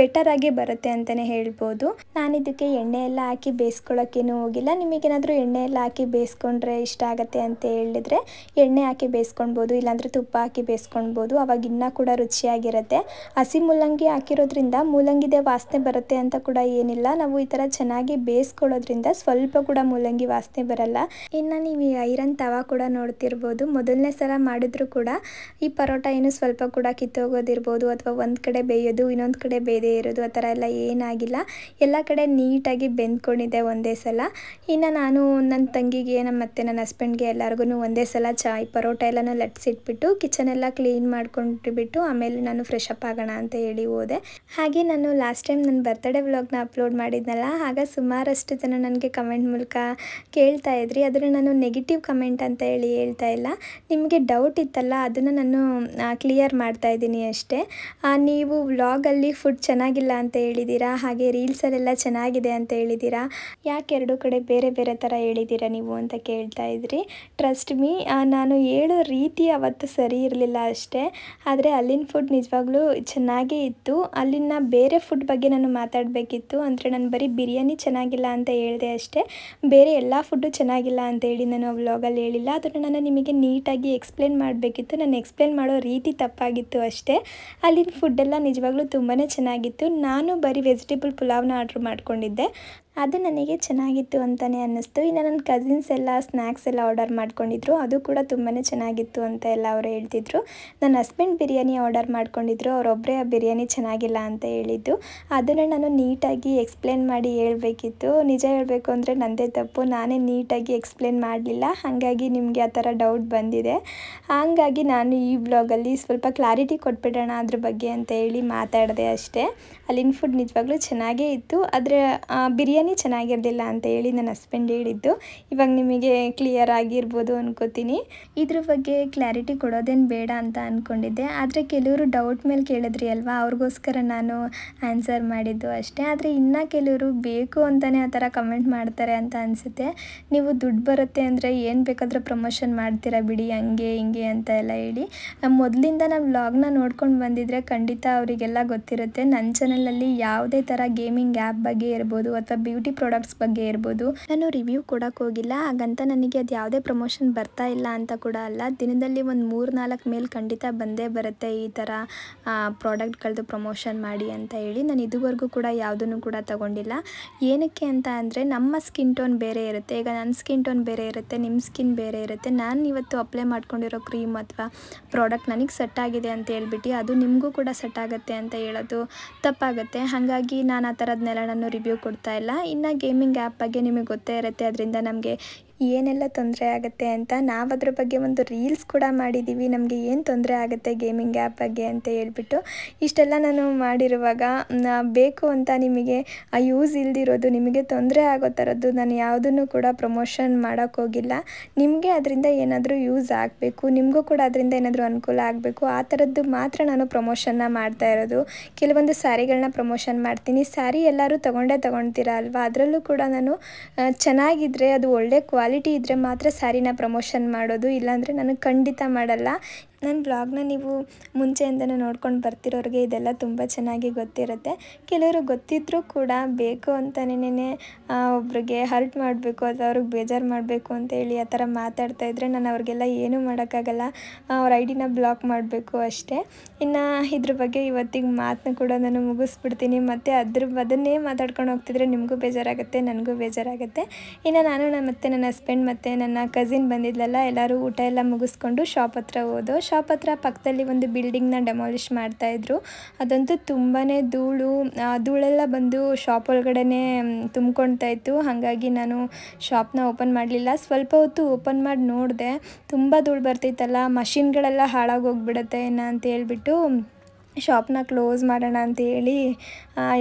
ಬೆಟರಾಗಿ ಬರುತ್ತೆ ಅಂತಲೇ ಹೇಳ್ಬೋದು ನಾನು ಅದಕ್ಕೆ ಎಣ್ಣೆ ಎಲ್ಲ ಹಾಕಿ ಬೇಯಿಸ್ಕೊಳ್ಳೋಕ್ಕೇನೂ ಹೋಗಿಲ್ಲ ನಿಮಗೇನಾದರೂ ಎಣ್ಣೆ ಎಲ್ಲ ಹಾಕಿ ಬೇಯಿಸ್ಕೊಂಡ್ರೆ ಇಷ್ಟ ಆಗುತ್ತೆ ಅಂತ ಹೇಳಿದರೆ ಎಣ್ಣೆ ಹಾಕಿ ಬೇಯಿಸ್ಕೊಳ್ಬೋದು ಇಲ್ಲಾಂದರೆ ತುಪ್ಪ ಹಾಕಿ ಬೇಯಿಸ್ಕೊಳ್ಬೋದು ಅವಾಗ ಇನ್ನೂ ಕೂಡ ರುಚಿಯಾಗಿರುತ್ತೆ ಹಸಿ ಮೂಲಂಗಿ ಹಾಕಿರೋದ್ರಿಂದ ಮೂಲಂಗಿದೆ ವಾಸನೆ ಬರುತ್ತೆ ಅಂತ ಕೂಡ ಏನಿಲ್ಲ ನಾವು ಈ ಥರ ಚೆನ್ನಾಗಿ ಬೇಯಿಸ್ಕೊಳ್ಳೋದ್ರಿಂದ ಸ್ವಲ್ಪ ಕೂಡ ಮೂಲಂಗಿ ವಾಸನೆ ಬರಲ್ಲ ಇನ್ನು ನೀವು ಈ ಐರನ್ ತವ ಕೂಡ ನೋಡ್ತಿರ್ಬೋದು ಮೊದಲನೇ ಸಲ ಮಾಡಿದ್ರು ಕೂಡ ಈ ಪರೋಟ ಏನು ಸ್ವಲ್ಪ ಕೂಡ ಕಿತ್ತೋಗೋದಿರ್ಬೋದು ಅಥವಾ ಒಂದು ಕಡೆ ಬೇಯೋದು ಇನ್ನೊಂದು ಕಡೆ ಬೇದೇ ಇರೋದು ಆ ಥರ ಎಲ್ಲ ಏನಾಗಿಲ್ಲ ಎಲ್ಲ ಕಡೆ ನೀಟಾಗಿ ಬೆಂದ್ಕೊಂಡಿದ್ದೆ ಒಂದೇ ಸಲ ಇನ್ನು ನಾನು ನನ್ನ ತಂಗಿಗೆ ನಮ್ಮ ಮತ್ತು ನನ್ನ ಹಸ್ಬೆಂಡ್ಗೆ ಎಲ್ಲರಿಗೂ ಒಂದೇ ಸಲ ಚಾಯ್ ಪರೋಟ ಎಲ್ಲನೂ ಲಟ್ಸಿಟ್ಬಿಟ್ಟು ಕಿಚನ್ ಎಲ್ಲ ಕ್ಲೀನ್ ಬಿಟ್ಟು ಆಮೇಲೆ ನಾನು ಫ್ರೆಶ್ ಅಪ್ ಆಗೋಣ ಅಂತ ಹೇಳಿ ಹೋದೆ ಹಾಗೆ ನಾನು ಲಾಸ್ಟ್ ಟೈಮ್ ನನ್ನ ಬರ್ತ್ಡೇ ವ್ಲಾಗ್ನ ಅಪ್ಲೋಡ್ ಮಾಡಿದ್ನಲ್ಲ ಆಗ ಸುಮಾರಷ್ಟು ಜನ ನನಗೆ ಕಮೆಂಟ್ ಮೂಲಕ ಕೇಳ್ತಾ ಇದ್ರಿ ಅದನ್ನು ನಾನು ನೆಗೆಟಿವ್ ಕಮೆಂಟ್ ಅಂತ ಹೇಳಿ ಹೇಳ್ತಾ ಇಲ್ಲ ನಿಮಗೆ ಡೌಟ್ ಇತ್ತಲ್ಲ ಅದನ್ನು ನಾನು ಕ್ಲಿಯರ್ ಮಾಡ್ತಾ ಇದ್ದೀನಿ ಅಷ್ಟೇ ನೀವು ವ್ಲಾಗಲ್ಲಿ ಫುಡ್ ಚೆನ್ನಾಗಿಲ್ಲ ಅಂತ ಹೇಳಿದ್ದೀರಾ ಹಾಗೆ ರೀಲ್ಸಲ್ಲೆಲ್ಲ ಚೆನ್ನಾಗಿ ಚೆನ್ನಾಗಿದೆ ಅಂತ ಹೇಳಿದ್ದೀರಾ ಯಾಕೆ ಎರಡು ಕಡೆ ಬೇರೆ ಬೇರೆ ಥರ ಹೇಳಿದ್ದೀರಾ ನೀವು ಅಂತ ಕೇಳ್ತಾ ಇದ್ರಿ ಟ್ರಸ್ಟ್ ಮೀ ನಾನು ಹೇಳೋ ರೀತಿ ಅವತ್ತು ಸರಿ ಇರಲಿಲ್ಲ ಅಷ್ಟೇ ಆದರೆ ಅಲ್ಲಿನ ಫುಡ್ ನಿಜವಾಗ್ಲೂ ಚೆನ್ನಾಗೇ ಇತ್ತು ಅಲ್ಲಿನ ಬೇರೆ ಫುಡ್ ಬಗ್ಗೆ ನಾನು ಮಾತಾಡಬೇಕಿತ್ತು ಅಂದರೆ ನಾನು ಬರೀ ಬಿರಿಯಾನಿ ಚೆನ್ನಾಗಿಲ್ಲ ಅಂತ ಹೇಳಿದೆ ಅಷ್ಟೇ ಬೇರೆ ಎಲ್ಲ ಫುಡ್ಡು ಚೆನ್ನಾಗಿಲ್ಲ ಅಂತ ಹೇಳಿ ನಾನು ಆ ವ್ಲಾಗಲ್ಲಿ ಹೇಳಿಲ್ಲ ಅದನ್ನು ನಾನು ನಿಮಗೆ ನೀಟಾಗಿ ಎಕ್ಸ್ಪ್ಲೇನ್ ಮಾಡಬೇಕಿತ್ತು ನಾನು ಎಕ್ಸ್ಪ್ಲೇನ್ ಮಾಡೋ ರೀತಿ ತಪ್ಪಾಗಿತ್ತು ಅಷ್ಟೇ ಅಲ್ಲಿನ ಫುಡ್ಡೆಲ್ಲ ನಿಜವಾಗ್ಲೂ ತುಂಬಾ ಚೆನ್ನಾಗಿತ್ತು ನಾನು ಬರೀ ವೆಜಿಟೇಬಲ್ ಪುಲಾವ್ನ ಆರ್ಡ್ರ್ ಮಾಡ್ಕೊಂಡಿದ್ದೆ ಅಂದ್ಕೊಂಡಿದ್ದೆ ಅದು ನನಗೆ ಚೆನ್ನಾಗಿತ್ತು ಅಂತಲೇ ಅನ್ನಿಸ್ತು ಇನ್ನು ನನ್ನ ಕಸಿನ್ಸ್ ಎಲ್ಲ ಸ್ನ್ಯಾಕ್ಸ್ ಎಲ್ಲ ಆರ್ಡರ್ ಮಾಡ್ಕೊಂಡಿದ್ರು ಅದು ಕೂಡ ತುಂಬಾ ಚೆನ್ನಾಗಿತ್ತು ಅಂತ ಎಲ್ಲ ಅವರು ಹೇಳ್ತಿದ್ರು ನನ್ನ ಹಸ್ಬೆಂಡ್ ಬಿರಿಯಾನಿ ಆರ್ಡರ್ ಮಾಡ್ಕೊಂಡಿದ್ರು ಅವರೊಬ್ಬರೇ ಆ ಬಿರಿಯಾನಿ ಚೆನ್ನಾಗಿಲ್ಲ ಅಂತ ಹೇಳಿದ್ದು ಅದನ್ನು ನಾನು ನೀಟಾಗಿ ಎಕ್ಸ್ಪ್ಲೇನ್ ಮಾಡಿ ಹೇಳಬೇಕಿತ್ತು ನಿಜ ಹೇಳಬೇಕು ಅಂದರೆ ನನ್ನದೇ ತಪ್ಪು ನಾನೇ ನೀಟಾಗಿ ಎಕ್ಸ್ಪ್ಲೇನ್ ಮಾಡಲಿಲ್ಲ ಹಾಗಾಗಿ ನಿಮಗೆ ಆ ಥರ ಡೌಟ್ ಬಂದಿದೆ ಹಾಗಾಗಿ ನಾನು ಈ ಬ್ಲಾಗಲ್ಲಿ ಸ್ವಲ್ಪ ಕ್ಲಾರಿಟಿ ಕೊಟ್ಬಿಡೋಣ ಅದ್ರ ಬಗ್ಗೆ ಅಂತ ಹೇಳಿ ಮಾತಾಡಿದೆ ಅಷ್ಟೇ ಅಲ್ಲಿನ ಫುಡ್ ನಿಜವಾಗ್ಲೂ ಚೆನ್ನಾಗೇ ಇತ್ತು ಆದರೆ ಬಿರಿಯಾನಿ ಬಿರಿಯಾನಿ ಚೆನ್ನಾಗಿರಲಿಲ್ಲ ಅಂತ ಹೇಳಿ ನನ್ನ ಹಸ್ಬೆಂಡ್ ಹೇಳಿದ್ದು ಇವಾಗ ನಿಮಗೆ ಕ್ಲಿಯರ್ ಆಗಿರ್ಬೋದು ಅನ್ಕೋತೀನಿ ಇದ್ರ ಬಗ್ಗೆ ಕ್ಲಾರಿಟಿ ಕೊಡೋದೇನು ಬೇಡ ಅಂತ ಅಂದ್ಕೊಂಡಿದ್ದೆ ಆದರೆ ಕೆಲವರು ಡೌಟ್ ಮೇಲೆ ಕೇಳಿದ್ರಿ ಅಲ್ವಾ ಅವ್ರಿಗೋಸ್ಕರ ನಾನು ಆನ್ಸರ್ ಮಾಡಿದ್ದು ಅಷ್ಟೇ ಆದರೆ ಇನ್ನೂ ಕೆಲವರು ಬೇಕು ಅಂತಲೇ ಆ ಥರ ಕಮೆಂಟ್ ಮಾಡ್ತಾರೆ ಅಂತ ಅನಿಸುತ್ತೆ ನೀವು ದುಡ್ಡು ಬರುತ್ತೆ ಅಂದರೆ ಏನು ಬೇಕಾದರೂ ಪ್ರಮೋಷನ್ ಮಾಡ್ತೀರಾ ಬಿಡಿ ಹಂಗೆ ಹಿಂಗೆ ಅಂತ ಎಲ್ಲ ಹೇಳಿ ಮೊದಲಿಂದ ನಮ್ಮ ವ್ಲಾಗ್ನ ನೋಡ್ಕೊಂಡು ಬಂದಿದ್ರೆ ಖಂಡಿತ ಅವರಿಗೆಲ್ಲ ಗೊತ್ತಿರುತ್ತೆ ನನ್ನ ಚಾನಲಲ್ಲಿ ಯಾವುದೇ ಥರ ಗೇಮಿಂಗ್ ಆ್ಯಪ್ ಬಗ್ಗೆ ಇರ್ಬೋದು ಅಥವಾ ಬಿ ಬ್ಯೂಟಿ ಪ್ರಾಡಕ್ಟ್ಸ್ ಬಗ್ಗೆ ಇರ್ಬೋದು ನಾನು ರಿವ್ಯೂ ಕೊಡೋಕೆ ಹೋಗಿಲ್ಲ ಹಾಗಂತ ನನಗೆ ಅದು ಯಾವುದೇ ಪ್ರಮೋಷನ್ ಬರ್ತಾ ಇಲ್ಲ ಅಂತ ಕೂಡ ಅಲ್ಲ ದಿನದಲ್ಲಿ ಒಂದು ಮೂರು ನಾಲ್ಕು ಮೇಲೆ ಖಂಡಿತ ಬಂದೇ ಬರುತ್ತೆ ಈ ಥರ ಪ್ರಾಡಕ್ಟ್ಗಳದು ಪ್ರಮೋಷನ್ ಮಾಡಿ ಅಂತ ಹೇಳಿ ನಾನು ಇದುವರೆಗೂ ಕೂಡ ಯಾವುದನ್ನು ಕೂಡ ತಗೊಂಡಿಲ್ಲ ಏನಕ್ಕೆ ಅಂತ ಅಂದರೆ ನಮ್ಮ ಸ್ಕಿನ್ ಟೋನ್ ಬೇರೆ ಇರುತ್ತೆ ಈಗ ನನ್ನ ಸ್ಕಿನ್ ಟೋನ್ ಬೇರೆ ಇರುತ್ತೆ ನಿಮ್ಮ ಸ್ಕಿನ್ ಬೇರೆ ಇರುತ್ತೆ ನಾನು ಇವತ್ತು ಅಪ್ಲೈ ಮಾಡ್ಕೊಂಡಿರೋ ಕ್ರೀಮ್ ಅಥವಾ ಪ್ರಾಡಕ್ಟ್ ನನಗೆ ಸೆಟ್ ಆಗಿದೆ ಅಂತ ಹೇಳ್ಬಿಟ್ಟು ಅದು ನಿಮಗೂ ಕೂಡ ಸೆಟ್ ಆಗುತ್ತೆ ಅಂತ ಹೇಳೋದು ತಪ್ಪಾಗುತ್ತೆ ಹಾಗಾಗಿ ನಾನು ಆ ಥರದ್ನೆಲ್ಲ ನಾನು ರಿವ್ಯೂ ಕೊಡ್ತಾ ಇಲ್ಲ ಇನ್ನು ಗೇಮಿಂಗ್ ಆ್ಯಪ್ ಬಗ್ಗೆ ನಿಮಗೆ ಗೊತ್ತೇ ಇರುತ್ತೆ ಅದರಿಂದ ನಮಗೆ ಏನೆಲ್ಲ ತೊಂದರೆ ಆಗುತ್ತೆ ಅಂತ ನಾವು ಅದ್ರ ಬಗ್ಗೆ ಒಂದು ರೀಲ್ಸ್ ಕೂಡ ಮಾಡಿದ್ದೀವಿ ನಮಗೆ ಏನು ತೊಂದರೆ ಆಗುತ್ತೆ ಗೇಮಿಂಗ್ ಆ್ಯಪ್ ಬಗ್ಗೆ ಅಂತ ಹೇಳ್ಬಿಟ್ಟು ಇಷ್ಟೆಲ್ಲ ನಾನು ಮಾಡಿರುವಾಗ ಬೇಕು ಅಂತ ನಿಮಗೆ ಆ ಯೂಸ್ ಇಲ್ದಿರೋದು ನಿಮಗೆ ತೊಂದರೆ ಆಗೋ ಥರದ್ದು ನಾನು ಯಾವುದನ್ನು ಕೂಡ ಪ್ರಮೋಷನ್ ಮಾಡೋಕ್ಕೋಗಿಲ್ಲ ನಿಮಗೆ ಅದರಿಂದ ಏನಾದರೂ ಯೂಸ್ ಆಗಬೇಕು ನಿಮಗೂ ಕೂಡ ಅದರಿಂದ ಏನಾದರೂ ಅನುಕೂಲ ಆಗಬೇಕು ಆ ಥರದ್ದು ಮಾತ್ರ ನಾನು ಪ್ರಮೋಷನ್ನ ಮಾಡ್ತಾ ಇರೋದು ಕೆಲವೊಂದು ಸ್ಯಾರಿಗಳನ್ನ ಪ್ರಮೋಷನ್ ಮಾಡ್ತೀನಿ ಸ್ಯಾರಿ ಎಲ್ಲರೂ ತೊಗೊಂಡೇ ತೊಗೊಳ್ತೀರ ಅಲ್ವಾ ಅದರಲ್ಲೂ ಕೂಡ ನಾನು ಚೆನ್ನಾಗಿದ್ದರೆ ಅದು ಒಳ್ಳೆ ಕ್ವಾ ಕ್ವಾಲಿಟಿ ಇದ್ದರೆ ಮಾತ್ರ ಸ್ಯಾರಿನ ಪ್ರಮೋಷನ್ ಮಾಡೋದು ಇಲ್ಲಾಂದರೆ ನನಗೆ ಖಂಡಿತ ಮಾಡಲ್ಲ ನನ್ನ ಬ್ಲಾಗ್ನ ನೀವು ಮುಂಚೆಯಿಂದನೇ ನೋಡ್ಕೊಂಡು ಬರ್ತಿರೋರಿಗೆ ಇದೆಲ್ಲ ತುಂಬ ಚೆನ್ನಾಗಿ ಗೊತ್ತಿರುತ್ತೆ ಕೆಲವರು ಗೊತ್ತಿದ್ದರೂ ಕೂಡ ಬೇಕು ಅಂತಲೇ ಒಬ್ರಿಗೆ ಹರ್ಟ್ ಮಾಡಬೇಕು ಅಥವಾ ಅವ್ರಿಗೆ ಬೇಜಾರು ಮಾಡಬೇಕು ಅಂತೇಳಿ ಆ ಥರ ಮಾತಾಡ್ತಾ ಇದ್ದರೆ ನಾನು ಅವ್ರಿಗೆಲ್ಲ ಏನೂ ಮಾಡೋಕ್ಕಾಗಲ್ಲ ಅವ್ರ ಐ ಡಿನ ಬ್ಲಾಕ್ ಮಾಡಬೇಕು ಅಷ್ಟೇ ಇನ್ನು ಇದ್ರ ಬಗ್ಗೆ ಇವತ್ತಿಗೆ ಮಾತನ್ನ ಕೂಡ ನಾನು ಮುಗಿಸ್ಬಿಡ್ತೀನಿ ಮತ್ತು ಅದ್ರ ಅದನ್ನೇ ಮಾತಾಡ್ಕೊಂಡು ಹೋಗ್ತಿದ್ರೆ ನಿಮಗೂ ಬೇಜಾರಾಗುತ್ತೆ ನನಗೂ ಬೇಜಾರಾಗುತ್ತೆ ಇನ್ನು ನಾನು ಮತ್ತು ನನ್ನ ಹಸ್ಬೆಂಡ್ ಮತ್ತು ನನ್ನ ಕಸಿನ್ ಬಂದಿದ್ಲಲ್ಲ ಎಲ್ಲರೂ ಊಟ ಎಲ್ಲ ಮುಗಿಸ್ಕೊಂಡು ಶಾಪ್ ಹತ್ರ ಹೋದೋ ಶಾಪ್ ಹತ್ರ ಪಕ್ಕದಲ್ಲಿ ಒಂದು ಬಿಲ್ಡಿಂಗ್ನ ಡೆಮಾಲಿಷ್ ಮಾಡ್ತಾಯಿದ್ರು ಅದಂತೂ ತುಂಬಾ ಧೂಳು ಧೂಳೆಲ್ಲ ಬಂದು ಶಾಪ್ ಒಳಗಡೆ ತುಂಬ್ಕೊಳ್ತಾ ಇತ್ತು ಹಾಗಾಗಿ ನಾನು ಶಾಪ್ನ ಓಪನ್ ಮಾಡಲಿಲ್ಲ ಸ್ವಲ್ಪ ಹೊತ್ತು ಓಪನ್ ಮಾಡಿ ನೋಡಿದೆ ತುಂಬ ಧೂಳು ಬರ್ತಿತ್ತಲ್ಲ ಮಷಿನ್ಗಳೆಲ್ಲ ಹಾಳಾಗೋಗ್ಬಿಡತ್ತೆ ಏನೋ ಅಂತ ಹೇಳ್ಬಿಟ್ಟು ಶಾಪ್ನ ಕ್ಲೋಸ್ ಮಾಡೋಣ ಅಂತ ಹೇಳಿ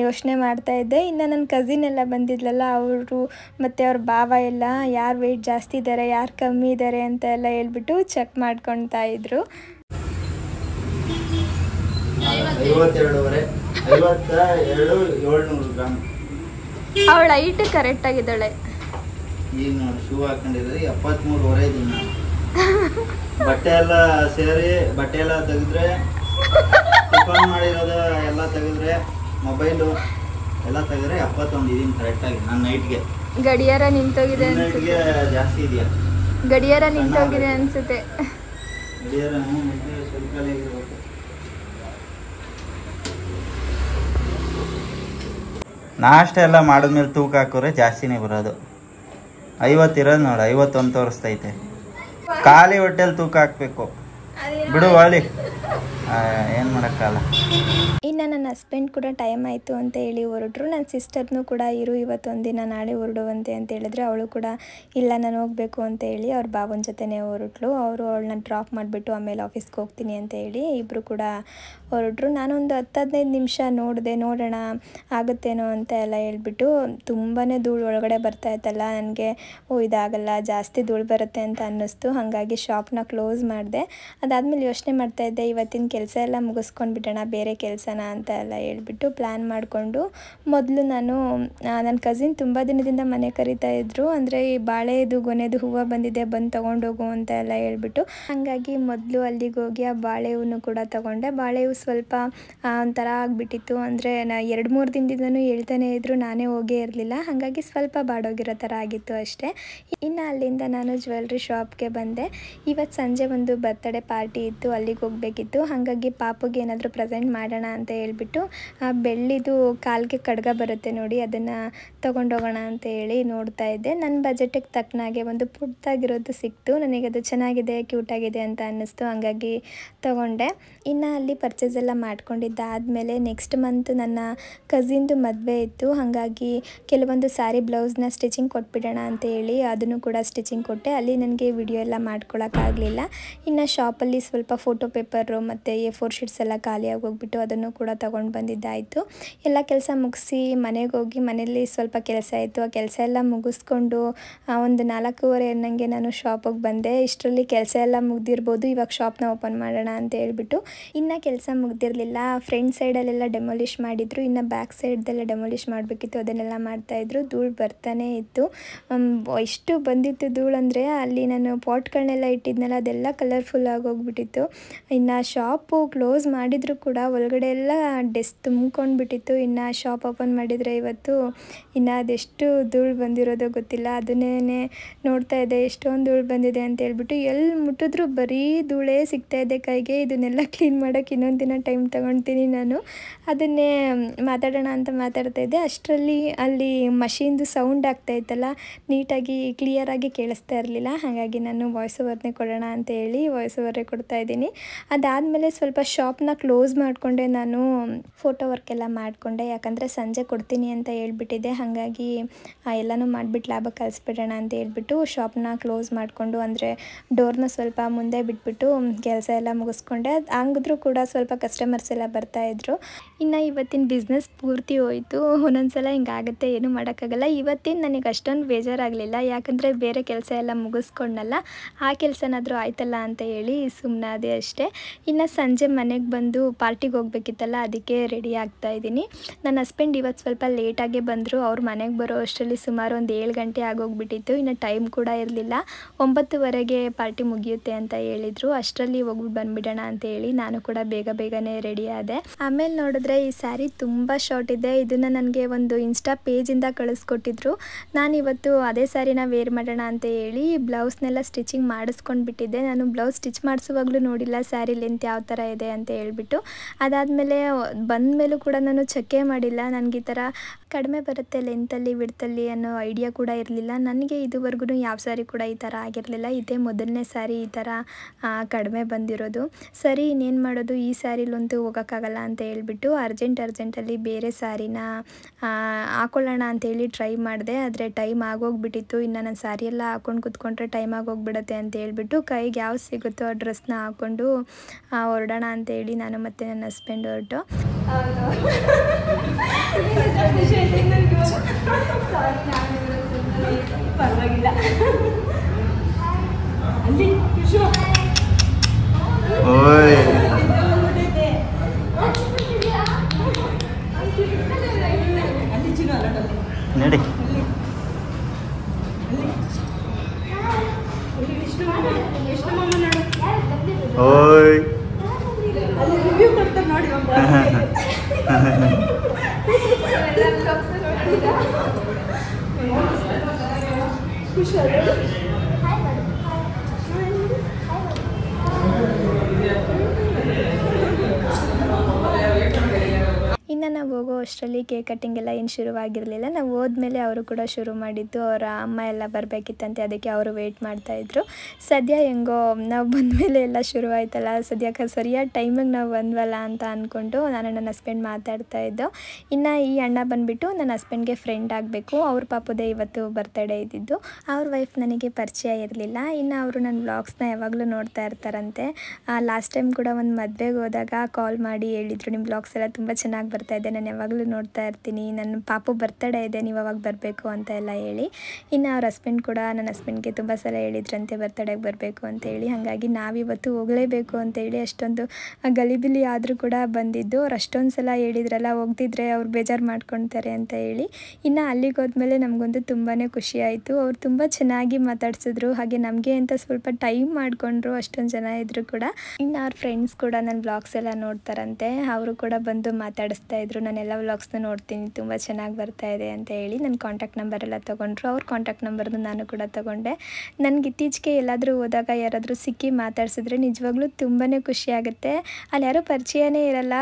ಯೋಚನೆ ಮಾಡ್ತಾಯಿದ್ದೆ ಇನ್ನು ನನ್ನ ಕಸಿನ್ ಎಲ್ಲ ಬಂದಿದ್ಲಲ್ಲ ಅವರು ಮತ್ತು ಅವ್ರ ಭಾವ ಎಲ್ಲ ಯಾರು ವೆಯ್ಟ್ ಜಾಸ್ತಿ ಇದ್ದಾರೆ ಯಾರು ಕಮ್ಮಿ ಇದ್ದಾರೆ ಅಂತ ಎಲ್ಲ ಹೇಳ್ಬಿಟ್ಟು ಚೆಕ್ ಮಾಡ್ಕೊಳ್ತಾ ಇದ್ರು ಅವಳ ಹೈಟ್ ಕರೆಕ್ಟ್ ಆಗಿದ್ದಾಳೆ ಬಟ್ಟೆ ಎಲ್ಲ ಸೇರಿ ಬಟ್ಟೆ ಎಲ್ಲ ತೆಗೆದ್ರೆ ಫೋನ್ ಮಾಡಿರೋದು ಎಲ್ಲ ತೆಗೆದ್ರೆ ಮೊಬೈಲು ಎಲ್ಲ ತೆಗೆದ್ರೆ ಎಪ್ಪತ್ತೊಂದು ಇದೀನಿ ಕರೆಕ್ಟಾಗಿ ನಾನು ನೈಟ್ಗೆ ಗಡಿಯಾರ ನಿಂತೋಗಿದೆ ಜಾಸ್ತಿ ಇದೆಯಾ ಗಡಿಯಾರ ನಿಂತೋಗಿದೆ ಅನ್ಸುತ್ತೆ ಗಡಿಯಾರ ನಾಷ್ಟ ಎಲ್ಲ ಮಾಡಿದ್ಮೇಲೆ ತೂಕ ಹಾಕಿದ್ರೆ ಜಾಸ್ತಿನೇ ಬರೋದು ಐವತ್ತಿರೋದು ನೋಡು ಐವತ್ತೊಂದು ತೋರಿಸ್ತೈತೆ ಖಾಲಿ ಹೊಟ್ಟೆಲಿ ತೂಕ ಹಾಕ್ಬೇಕು ಬಿಡು ಒಳ್ಳಿ ಏನು ಮಾಡೋಕ್ಕಲ್ಲ ಇನ್ನು ನನ್ನ ಹಸ್ಬೆಂಡ್ ಕೂಡ ಟೈಮ್ ಆಯಿತು ಅಂತ ಹೇಳಿ ಹೊರಟರು ನನ್ನ ಸಿಸ್ಟರ್ನು ಕೂಡ ಇರು ದಿನ ನಾಳೆ ಹೊರಡುವಂತೆ ಅಂತ ಹೇಳಿದ್ರೆ ಅವಳು ಕೂಡ ಇಲ್ಲ ನಾನು ಹೋಗಬೇಕು ಅಂತ ಹೇಳಿ ಅವ್ರ ಬಾಬನ ಜೊತೆನೇ ಹೊರಟ್ಲು ಅವರು ಅವಳನ್ನ ಡ್ರಾಪ್ ಮಾಡಿಬಿಟ್ಟು ಆಮೇಲೆ ಆಫೀಸ್ಗೆ ಹೋಗ್ತೀನಿ ಅಂತ ಹೇಳಿ ಇಬ್ಬರು ಕೂಡ ಹೊರಟರು ನಾನೊಂದು ಹತ್ತು ಹದಿನೈದು ನಿಮಿಷ ನೋಡಿದೆ ನೋಡೋಣ ಆಗುತ್ತೇನೋ ಅಂತ ಎಲ್ಲ ಹೇಳಿಬಿಟ್ಟು ತುಂಬಾ ಧೂಳು ಒಳಗಡೆ ಬರ್ತಾ ಇತ್ತಲ್ಲ ನನಗೆ ಓ ಇದಾಗಲ್ಲ ಜಾಸ್ತಿ ಧೂಳು ಬರುತ್ತೆ ಅಂತ ಅನ್ನಿಸ್ತು ಹಾಗಾಗಿ ಶಾಪ್ನ ಕ್ಲೋಸ್ ಮಾಡಿದೆ ಅದಾದಮೇಲೆ ಯೋಚನೆ ಮಾಡ್ತಾಯಿದ್ದೆ ಇವತ್ತಿನ ಕೆಲಸ ಕೆಲಸ ಎಲ್ಲ ಮುಗಿಸ್ಕೊಂಡು ಬೇರೆ ಕೆಲಸನ ಅಂತ ಎಲ್ಲ ಹೇಳ್ಬಿಟ್ಟು ಪ್ಲ್ಯಾನ್ ಮಾಡಿಕೊಂಡು ಮೊದಲು ನಾನು ನನ್ನ ಕಸಿನ್ ತುಂಬ ದಿನದಿಂದ ಮನೆ ಕರಿತಾ ಇದ್ದರು ಅಂದರೆ ಈ ಬಾಳೆದು ಗೊನೆದು ಹೂವು ಬಂದಿದೆ ಬಂದು ತೊಗೊಂಡೋಗು ಅಂತ ಎಲ್ಲ ಹೇಳ್ಬಿಟ್ಟು ಹಂಗಾಗಿ ಮೊದಲು ಅಲ್ಲಿಗೆ ಹೋಗಿ ಆ ಬಾಳೆ ಕೂಡ ತೊಗೊಂಡೆ ಬಾಳೆ ಹೂವು ಸ್ವಲ್ಪ ಒಂಥರ ಆಗಿಬಿಟ್ಟಿತ್ತು ಅಂದರೆ ನಾ ಎರಡು ಮೂರು ದಿನದಿಂದನು ಹೇಳ್ತಾನೆ ಇದ್ದರು ನಾನೇ ಹೋಗೇ ಇರಲಿಲ್ಲ ಹಾಗಾಗಿ ಸ್ವಲ್ಪ ಬಾಡೋಗಿರೋ ಥರ ಆಗಿತ್ತು ಅಷ್ಟೇ ಇನ್ನು ಅಲ್ಲಿಂದ ನಾನು ಜ್ಯುವೆಲ್ರಿ ಶಾಪ್ಗೆ ಬಂದೆ ಇವತ್ತು ಸಂಜೆ ಒಂದು ಬರ್ತ್ಡೇ ಪಾರ್ಟಿ ಇತ್ತು ಅಲ್ಲಿಗೆ ಹೋಗಬೇಕಿತ್ತು ಹಂಗೆ ಹಾಗಾಗಿ ಪಾಪುಗೆ ಏನಾದರೂ ಪ್ರೆಸೆಂಟ್ ಮಾಡೋಣ ಅಂತ ಹೇಳ್ಬಿಟ್ಟು ಬೆಳ್ಳಿದು ಕಾಲಿಗೆ ಕಡ್ಗ ಬರುತ್ತೆ ನೋಡಿ ಅದನ್ನು ತೊಗೊಂಡೋಗೋಣ ಅಂತ ಹೇಳಿ ನೋಡ್ತಾ ಇದ್ದೆ ನನ್ನ ಬಜೆಟಿಗೆ ತಕ್ಕನಾಗೆ ಒಂದು ಪುಟ್ಟಾಗಿರೋದು ಸಿಕ್ತು ನನಗೆ ಅದು ಚೆನ್ನಾಗಿದೆ ಕ್ಯೂಟಾಗಿದೆ ಅಂತ ಅನ್ನಿಸ್ತು ಹಾಗಾಗಿ ತೊಗೊಂಡೆ ಇನ್ನು ಅಲ್ಲಿ ಪರ್ಚೇಸ್ ಎಲ್ಲ ಮಾಡ್ಕೊಂಡಿದ್ದಾದಮೇಲೆ ನೆಕ್ಸ್ಟ್ ಮಂತ್ ನನ್ನ ಕಸಿನ್ದು ಮದುವೆ ಇತ್ತು ಹಾಗಾಗಿ ಕೆಲವೊಂದು ಸಾರಿ ಬ್ಲೌಸ್ನ ಸ್ಟಿಚಿಂಗ್ ಕೊಟ್ಬಿಡೋಣ ಅಂತ ಹೇಳಿ ಅದನ್ನು ಕೂಡ ಸ್ಟಿಚಿಂಗ್ ಕೊಟ್ಟೆ ಅಲ್ಲಿ ನನಗೆ ವಿಡಿಯೋ ಎಲ್ಲ ಮಾಡ್ಕೊಳ್ಳೋಕ್ಕಾಗಲಿಲ್ಲ ಇನ್ನು ಶಾಪಲ್ಲಿ ಸ್ವಲ್ಪ ಫೋಟೋ ಪೇಪರು ಮತ್ತು ಎ ಫೋರ್ ಶೀಟ್ಸ್ ಎಲ್ಲ ಖಾಲಿಯಾಗಿ ಹೋಗ್ಬಿಟ್ಟು ಅದನ್ನು ಕೂಡ ತೊಗೊಂಡು ಬಂದಿದ್ದಾಯಿತು ಎಲ್ಲ ಕೆಲಸ ಮುಗಿಸಿ ಮನೆಗೆ ಹೋಗಿ ಮನೆಯಲ್ಲಿ ಸ್ವಲ್ಪ ಕೆಲಸ ಆಯಿತು ಆ ಕೆಲಸ ಎಲ್ಲ ಮುಗಿಸ್ಕೊಂಡು ಒಂದು ನಾಲ್ಕೂವರೆ ಅನ್ನಂಗೆ ನಾನು ಶಾಪಿಗೆ ಬಂದೆ ಇಷ್ಟರಲ್ಲಿ ಕೆಲಸ ಎಲ್ಲ ಮುಗ್ದಿರ್ಬೋದು ಇವಾಗ ಶಾಪ್ನ ಓಪನ್ ಮಾಡೋಣ ಅಂತ ಹೇಳ್ಬಿಟ್ಟು ಇನ್ನೂ ಕೆಲಸ ಮುಗ್ದಿರಲಿಲ್ಲ ಫ್ರಂಟ್ ಸೈಡಲ್ಲೆಲ್ಲ ಡೆಮೊಲಿಷ್ ಮಾಡಿದ್ರು ಇನ್ನು ಬ್ಯಾಕ್ ಸೈಡ್ದೆಲ್ಲ ಡೆಮೊಲಿಷ್ ಮಾಡಬೇಕಿತ್ತು ಅದನ್ನೆಲ್ಲ ಮಾಡ್ತಾಯಿದ್ರು ಧೂಳು ಬರ್ತಾನೆ ಇತ್ತು ಎಷ್ಟು ಬಂದಿತ್ತು ಧೂಳು ಅಂದರೆ ಅಲ್ಲಿ ನಾನು ಪಾಟ್ಗಳನ್ನೆಲ್ಲ ಇಟ್ಟಿದ್ನಲ್ಲ ಅದೆಲ್ಲ ಕಲರ್ಫುಲ್ ಆಗಿ ಹೋಗ್ಬಿಟ್ಟಿತ್ತು ಇನ್ನು ಶಾಪ್ ಶಾಪು ಕ್ಲೋಸ್ ಮಾಡಿದರೂ ಕೂಡ ಒಳಗಡೆ ಎಲ್ಲ ಡೆಸ್ಟ್ ತುಂಬ್ಕೊಂಡು ಬಿಟ್ಟಿತ್ತು ಇನ್ನು ಶಾಪ್ ಓಪನ್ ಮಾಡಿದರೆ ಇವತ್ತು ಇನ್ನು ಅದೆಷ್ಟು ಧೂಳು ಬಂದಿರೋದೋ ಗೊತ್ತಿಲ್ಲ ಅದನ್ನೇ ನೋಡ್ತಾ ಇದೆ ಎಷ್ಟೊಂದು ಧೂಳು ಬಂದಿದೆ ಅಂತ ಹೇಳ್ಬಿಟ್ಟು ಎಲ್ಲಿ ಮುಟ್ಟಿದ್ರು ಬರೀ ಧೂಳೇ ಸಿಗ್ತಾ ಇದೆ ಕೈಗೆ ಇದನ್ನೆಲ್ಲ ಕ್ಲೀನ್ ಮಾಡೋಕೆ ಇನ್ನೊಂದು ದಿನ ಟೈಮ್ ತಗೊಳ್ತೀನಿ ನಾನು ಅದನ್ನೇ ಮಾತಾಡೋಣ ಅಂತ ಮಾತಾಡ್ತಾ ಇದ್ದೆ ಅಷ್ಟರಲ್ಲಿ ಅಲ್ಲಿ ಮಷೀನ್ದು ಸೌಂಡ್ ಆಗ್ತಾ ಇತ್ತಲ್ಲ ನೀಟಾಗಿ ಕ್ಲಿಯರಾಗಿ ಕೇಳಿಸ್ತಾ ಇರಲಿಲ್ಲ ಹಾಗಾಗಿ ನಾನು ವಾಯ್ಸ್ ಓವರ್ನೇ ಕೊಡೋಣ ಅಂತ ಹೇಳಿ ವಾಯ್ಸ್ ಓವರೇ ಕೊಡ್ತಾ ಇದ್ದೀನಿ ಅದಾದಮೇಲೆ ಸ್ವಲ್ಪ ಶಾಪ್ನ ಕ್ಲೋಸ್ ಮಾಡಿಕೊಂಡೆ ನಾನು ಫೋಟೋ ವರ್ಕೆಲ್ಲ ಮಾಡಿಕೊಂಡೆ ಯಾಕಂದರೆ ಸಂಜೆ ಕೊಡ್ತೀನಿ ಅಂತ ಹೇಳ್ಬಿಟ್ಟಿದೆ ಹಾಗಾಗಿ ಎಲ್ಲನೂ ಮಾಡಿಬಿಟ್ಟು ಲಾಭ ಕಲಿಸ್ಬಿಡೋಣ ಅಂತ ಹೇಳ್ಬಿಟ್ಟು ಶಾಪ್ನ ಕ್ಲೋಸ್ ಮಾಡಿಕೊಂಡು ಅಂದರೆ ಡೋರ್ನ ಸ್ವಲ್ಪ ಮುಂದೆ ಬಿಟ್ಬಿಟ್ಟು ಕೆಲಸ ಎಲ್ಲ ಮುಗಿಸ್ಕೊಂಡೆ ಹಂಗಿದ್ರೂ ಕೂಡ ಸ್ವಲ್ಪ ಕಸ್ಟಮರ್ಸ್ ಎಲ್ಲ ಬರ್ತಾಯಿದ್ರು ಇನ್ನು ಇವತ್ತಿನ ಬಿಸ್ನೆಸ್ ಪೂರ್ತಿ ಹೋಯಿತು ಸಲ ಹಿಂಗಾಗುತ್ತೆ ಏನೂ ಮಾಡೋಕ್ಕಾಗಲ್ಲ ಇವತ್ತಿನ ನನಗೆ ಅಷ್ಟೊಂದು ಬೇಜಾರಾಗಲಿಲ್ಲ ಯಾಕಂದರೆ ಬೇರೆ ಕೆಲಸ ಎಲ್ಲ ಮುಗಿಸ್ಕೊಂಡಲ್ಲ ಆ ಕೆಲಸನಾದರೂ ಆಯ್ತಲ್ಲ ಅಂತ ಹೇಳಿ ಸುಮ್ಮನಾದೆ ಅಷ್ಟೇ ಇನ್ನು ಸಂಜೆ ಮನೆಗೆ ಬಂದು ಪಾರ್ಟಿಗೆ ಹೋಗ್ಬೇಕಿತ್ತಲ್ಲ ಅದಕ್ಕೆ ರೆಡಿ ಆಗ್ತಾ ಇದ್ದೀನಿ ನನ್ನ ಹಸ್ಬೆಂಡ್ ಇವತ್ತು ಸ್ವಲ್ಪ ಲೇಟಾಗೆ ಬಂದರು ಅವ್ರ ಮನೆಗೆ ಬರೋ ಅಷ್ಟರಲ್ಲಿ ಸುಮಾರು ಒಂದು ಏಳು ಗಂಟೆ ಆಗೋಗ್ಬಿಟ್ಟಿತ್ತು ಇನ್ನು ಟೈಮ್ ಕೂಡ ಇರಲಿಲ್ಲ ಒಂಬತ್ತುವರೆಗೆ ಪಾರ್ಟಿ ಮುಗಿಯುತ್ತೆ ಅಂತ ಹೇಳಿದರು ಅಷ್ಟರಲ್ಲಿ ಹೋಗ್ಬಿಟ್ಟು ಬಂದುಬಿಡೋಣ ಅಂತ ಹೇಳಿ ನಾನು ಕೂಡ ಬೇಗ ಬೇಗನೆ ರೆಡಿ ಆದೆ ಆಮೇಲೆ ನೋಡಿದ್ರೆ ಈ ಸ್ಯಾರಿ ತುಂಬ ಶಾರ್ಟ್ ಇದೆ ಇದನ್ನು ನನಗೆ ಒಂದು ಇನ್ಸ್ಟಾ ಪೇಜಿಂದ ಕಳಿಸ್ಕೊಟ್ಟಿದ್ರು ನಾನು ಇವತ್ತು ಅದೇ ಸ್ಯಾರಿನ ವೇರ್ ಮಾಡೋಣ ಅಂತ ಹೇಳಿ ಬ್ಲೌಸ್ನೆಲ್ಲ ಸ್ಟಿಚಿಂಗ್ ಬಿಟ್ಟಿದ್ದೆ ನಾನು ಬ್ಲೌಸ್ ಸ್ಟಿಚ್ ಮಾಡಿಸುವಾಗಲೂ ನೋಡಿಲ್ಲ ಸ್ಯಾರಿ ಲೆಂತ್ ಯಾವ ಥರ ಇದೆ ಅಂತ ಹೇಳ್ಬಿಟ್ಟು ಅದಾದಮೇಲೆ ಬಂದಮೇಲೂ ಕೂಡ ನಾನು ಚೆಕ್ಕೇ ಮಾಡಿಲ್ಲ ನನಗೆ ಈ ಥರ ಕಡಿಮೆ ಬರುತ್ತೆ ಲೆಂತಲ್ಲಿ ವಿಡ್ತಲ್ಲಿ ಅನ್ನೋ ಐಡಿಯಾ ಕೂಡ ಇರಲಿಲ್ಲ ನನಗೆ ಇದುವರೆಗೂ ಯಾವ ಸಾರಿ ಕೂಡ ಈ ಥರ ಆಗಿರಲಿಲ್ಲ ಇದೇ ಮೊದಲನೇ ಸಾರಿ ಈ ಥರ ಕಡಿಮೆ ಬಂದಿರೋದು ಸರಿ ಇನ್ನೇನು ಮಾಡೋದು ಈ ಸ್ಯಾರಿಲಂತೂ ಹೋಗೋಕ್ಕಾಗಲ್ಲ ಅಂತ ಹೇಳ್ಬಿಟ್ಟು ಅರ್ಜೆಂಟ್ ಅರ್ಜೆಂಟಲ್ಲಿ ಬೇರೆ ಸ್ಯಾರಿನ ಹಾಕೊಳ್ಳೋಣ ಅಂತೇಳಿ ಟ್ರೈ ಮಾಡಿದೆ ಆದರೆ ಟೈಮ್ ಆಗೋಗ್ಬಿಟ್ಟಿತ್ತು ಇನ್ನು ನಾನು ಸ್ಯಾರಿ ಎಲ್ಲ ಹಾಕೊಂಡು ಕೂತ್ಕೊಂಡ್ರೆ ಟೈಮ್ ಆಗೋಗ್ಬಿಡತ್ತೆ ಅಂತ ಹೇಳ್ಬಿಟ್ಟು ಕೈಗೆ ಯಾವ ಸಿಗುತ್ತೋ ಆ ಡ್ರೆಸ್ನ ಹಾಕ್ಕೊಂಡು ಹೊರಡೋಣ ಅಂತ ಹೇಳಿ ನಾನು ಮತ್ತು ನನ್ನ ಹಸ್ಬೆಂಡ್ ಹೊರಟು ನಡಿ Oi. ಖುಷಿ ಇನ್ನು ನಾವು ಹೋಗೋ ಅಷ್ಟರಲ್ಲಿ ಕೇಕ್ ಕಟ್ಟಿಂಗ್ ಎಲ್ಲ ಏನು ಶುರುವಾಗಿರಲಿಲ್ಲ ನಾವು ಹೋದ್ಮೇಲೆ ಅವರು ಕೂಡ ಶುರು ಮಾಡಿದ್ದು ಅವರ ಅಮ್ಮ ಎಲ್ಲ ಬರಬೇಕಿತ್ತಂತೆ ಅದಕ್ಕೆ ಅವರು ವೆಯ್ಟ್ ಮಾಡ್ತಾಯಿದ್ರು ಸದ್ಯ ಹೆಂಗೋ ನಾವು ಬಂದಮೇಲೆ ಎಲ್ಲ ಶುರುವಾಯ್ತಲ್ಲ ಸದ್ಯಕ್ಕೆ ಸರಿಯಾದ ಟೈಮಿಗೆ ನಾವು ಬಂದ್ವಲ್ಲ ಅಂತ ಅಂದ್ಕೊಂಡು ನಾನು ನನ್ನ ಹಸ್ಬೆಂಡ್ ಮಾತಾಡ್ತಾ ಇದ್ದೋ ಇನ್ನು ಈ ಅಣ್ಣ ಬಂದುಬಿಟ್ಟು ನನ್ನ ಹಸ್ಬೆಂಡ್ಗೆ ಫ್ರೆಂಡ್ ಆಗಬೇಕು ಅವ್ರ ಪಾಪದೇ ಇವತ್ತು ಬರ್ತಡೇ ಇದ್ದಿದ್ದು ಅವ್ರ ವೈಫ್ ನನಗೆ ಪರಿಚಯ ಇರಲಿಲ್ಲ ಇನ್ನು ಅವರು ನನ್ನ ಬ್ಲಾಗ್ಸ್ನ ಯಾವಾಗಲೂ ನೋಡ್ತಾ ಇರ್ತಾರಂತೆ ಲಾಸ್ಟ್ ಟೈಮ್ ಕೂಡ ಒಂದು ಮದುವೆಗೆ ಹೋದಾಗ ಕಾಲ್ ಮಾಡಿ ಹೇಳಿದರು ನಿಮ್ಮ ಬ್ಲಾಗ್ಸ್ ಎಲ್ಲ ತುಂಬ ಚೆನ್ನಾಗಿ ಬರ್ತಾರೆ ಬರ್ತಾ ಇದೆ ನಾನು ಯಾವಾಗಲೂ ನೋಡ್ತಾ ಇರ್ತೀನಿ ನನ್ನ ಪಾಪು ಬರ್ತಡೇ ಇದೆ ನೀವು ಅವಾಗ ಬರಬೇಕು ಅಂತ ಎಲ್ಲ ಹೇಳಿ ಇನ್ನು ಅವ್ರ ಹಸ್ಬೆಂಡ್ ಕೂಡ ನನ್ನ ಹಸ್ಬೆಂಡ್ಗೆ ತುಂಬ ಸಲ ಹೇಳಿದ್ರಂತೆ ಬರ್ತಡೇಗೆ ಬರಬೇಕು ಅಂತ ಹೇಳಿ ಹಾಗಾಗಿ ನಾವಿವತ್ತು ಹೋಗಲೇಬೇಕು ಹೇಳಿ ಅಷ್ಟೊಂದು ಗಲಿಬಿಲಿ ಆದರೂ ಕೂಡ ಬಂದಿದ್ದು ಅವ್ರು ಅಷ್ಟೊಂದು ಸಲ ಹೇಳಿದ್ರಲ್ಲ ಹೋಗ್ತಿದ್ರೆ ಅವ್ರು ಬೇಜಾರು ಮಾಡ್ಕೊತಾರೆ ಅಂತ ಹೇಳಿ ಇನ್ನು ಅಲ್ಲಿಗೆ ಹೋದ್ಮೇಲೆ ನಮಗೊಂದು ತುಂಬಾ ಖುಷಿ ಆಯಿತು ಅವ್ರು ತುಂಬ ಚೆನ್ನಾಗಿ ಮಾತಾಡ್ಸಿದ್ರು ಹಾಗೆ ನಮಗೆ ಅಂತ ಸ್ವಲ್ಪ ಟೈಮ್ ಮಾಡಿಕೊಂಡ್ರು ಅಷ್ಟೊಂದು ಜನ ಇದ್ರು ಕೂಡ ಇನ್ನು ಅವ್ರ ಫ್ರೆಂಡ್ಸ್ ಕೂಡ ನನ್ನ ಬ್ಲಾಗ್ಸ್ ಎಲ್ಲ ನೋಡ್ತಾರಂತೆ ಅವರು ಕೂಡ ಬಂದು ಮಾತಾಡಿಸ್ತಾರೆ ಇದ್ರು ನಾನೆಲ್ಲ ವ್ಲಾಗ್ಸ್ನ ನೋಡ್ತೀನಿ ತುಂಬ ಚೆನ್ನಾಗಿ ಬರ್ತಾ ಇದೆ ಅಂತ ಹೇಳಿ ನನ್ನ ಕಾಂಟ್ಯಾಕ್ಟ್ ಎಲ್ಲ ತೊಗೊಂಡ್ರು ಅವ್ರ ಕಾಂಟ್ಯಾಕ್ಟ್ ನಂಬರ್ನು ನಾನು ಕೂಡ ತೊಗೊಂಡೆ ನನಗೆ ಇತ್ತೀಚೆಗೆ ಎಲ್ಲಾದರೂ ಹೋದಾಗ ಯಾರಾದರೂ ಸಿಕ್ಕಿ ಮಾತಾಡ್ಸಿದ್ರೆ ನಿಜವಾಗ್ಲೂ ತುಂಬಾ ಖುಷಿಯಾಗುತ್ತೆ ಅಲ್ಲಿ ಯಾರೂ ಪರಿಚಯನೇ ಇರಲ್ಲ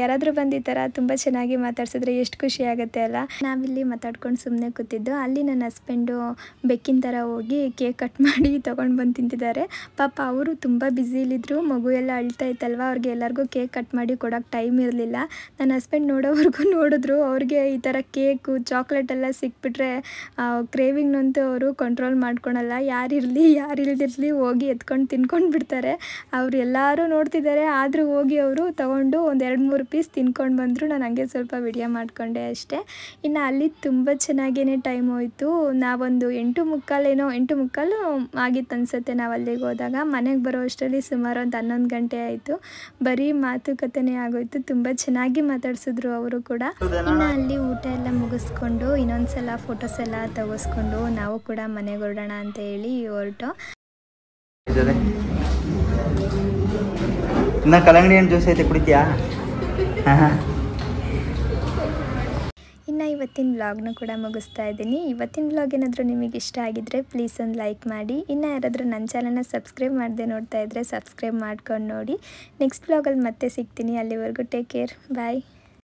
ಯಾರಾದರೂ ಬಂದು ಈ ತುಂಬ ಚೆನ್ನಾಗಿ ಮಾತಾಡ್ಸಿದ್ರೆ ಎಷ್ಟು ಖುಷಿ ಆಗುತ್ತೆ ಅಲ್ಲ ನಾವಿಲ್ಲಿ ಮಾತಾಡ್ಕೊಂಡು ಸುಮ್ಮನೆ ಕೂತಿದ್ದು ಅಲ್ಲಿ ನನ್ನ ಹಸ್ಬೆಂಡು ಬೆಕ್ಕಿನ ಥರ ಹೋಗಿ ಕೇಕ್ ಕಟ್ ಮಾಡಿ ತೊಗೊಂಡು ಬಂದು ತಿಂತಿದ್ದಾರೆ ಪಾಪ ಅವರು ತುಂಬ ಬ್ಯುಸಿಲಿದ್ರು ಮಗು ಎಲ್ಲ ಅಳ್ತಾ ಇತ್ತಲ್ವ ಅವ್ರಿಗೆ ಎಲ್ಲರಿಗೂ ಕೇಕ್ ಕಟ್ ಮಾಡಿ ಕೊಡೋಕೆ ಟೈಮ್ ಇರಲಿಲ್ಲ ನನ್ನ ಹಸ್ಬೆಂಡ್ ನೋಡೋವರೆಗೂ ನೋಡಿದ್ರು ಅವ್ರಿಗೆ ಈ ಥರ ಕೇಕು ಚಾಕ್ಲೇಟ್ ಎಲ್ಲ ಸಿಕ್ಬಿಟ್ರೆ ಕ್ರೇವಿಂಗ್ನಂತೂ ಅವರು ಕಂಟ್ರೋಲ್ ಮಾಡ್ಕೊಳಲ್ಲ ಯಾರಿರಲಿ ಯಾರಿಲ್ದಿರಲಿ ಹೋಗಿ ಎತ್ಕೊಂಡು ತಿನ್ಕೊಂಡು ಬಿಡ್ತಾರೆ ಅವ್ರು ಎಲ್ಲರೂ ನೋಡ್ತಿದ್ದಾರೆ ಆದರೂ ಹೋಗಿ ಅವರು ತೊಗೊಂಡು ಒಂದು ಎರಡು ಮೂರು ಪೀಸ್ ತಿನ್ಕೊಂಡು ಬಂದರು ನಾನು ಹಂಗೆ ಸ್ವಲ್ಪ ವಿಡಿಯೋ ಮಾಡಿಕೊಂಡೆ ಅಷ್ಟೇ ಇನ್ನು ಅಲ್ಲಿ ತುಂಬ ಚೆನ್ನಾಗೇ ಟೈಮ್ ಹೋಯಿತು ನಾವೊಂದು ಎಂಟು ಮುಕ್ಕಾಲೇನೋ ಎಂಟು ಮುಕ್ಕಾಲು ಆಗಿತ್ತು ಅನಿಸುತ್ತೆ ನಾವು ಅಲ್ಲಿಗೆ ಹೋದಾಗ ಮನೆಗೆ ಬರೋ ಅಷ್ಟರಲ್ಲಿ ಸುಮಾರು ಒಂದು ಹನ್ನೊಂದು ಗಂಟೆ ಆಯಿತು ಬರೀ ಮಾತುಕತೆ ಆಗೋಯ್ತು ತುಂಬ ಚೆನ್ನಾಗಿ ಮಾತಾಡಿಸಿದ್ರು ಅವರು ಕೂಡ ಇನ್ನು ಅಲ್ಲಿ ಊಟ ಎಲ್ಲ ಮುಗಿಸ್ಕೊಂಡು ಇನ್ನೊಂದ್ಸಲ ಫೋಟೋಸ್ ಎಲ್ಲ ತಗೋಸ್ಕೊಂಡು ನಾವು ಕೂಡ ಮನೆಗೆ ಹೊರಡೋಣ ಅಂತ ಹೇಳಿ ಹೊರಟು ಇನ್ನ ಹಣ್ಣು ಜ್ಯೂಸ್ ಐತೆ ಕುಡಿತೀಯಾ ಇಲ್ಲಿನ ಇವತ್ತಿನ ವ್ಲಾಗ್ನ ಕೂಡ ಮುಗಿಸ್ತಾ ಇದ್ದೀನಿ ಇವತ್ತಿನ ಬ್ಲಾಗ್ ಏನಾದರೂ ನಿಮಗೆ ಇಷ್ಟ ಆಗಿದ್ರೆ ಪ್ಲೀಸ್ ಒಂದು ಲೈಕ್ ಮಾಡಿ ಇನ್ನು ಯಾರಾದರೂ ನನ್ನ ಚಾನಲ್ನ ಸಬ್ಸ್ಕ್ರೈಬ್ ಮಾಡದೆ ನೋಡ್ತಾ ಇದ್ದರೆ ಸಬ್ಸ್ಕ್ರೈಬ್ ಮಾಡ್ಕೊಂಡು ನೋಡಿ ನೆಕ್ಸ್ಟ್ ಬ್ಲಾಗಲ್ಲಿ ಮತ್ತೆ ಸಿಗ್ತೀನಿ ಅಲ್ಲಿವರೆಗೂ ಟೇಕ್ ಕೇರ್ ಬಾಯ್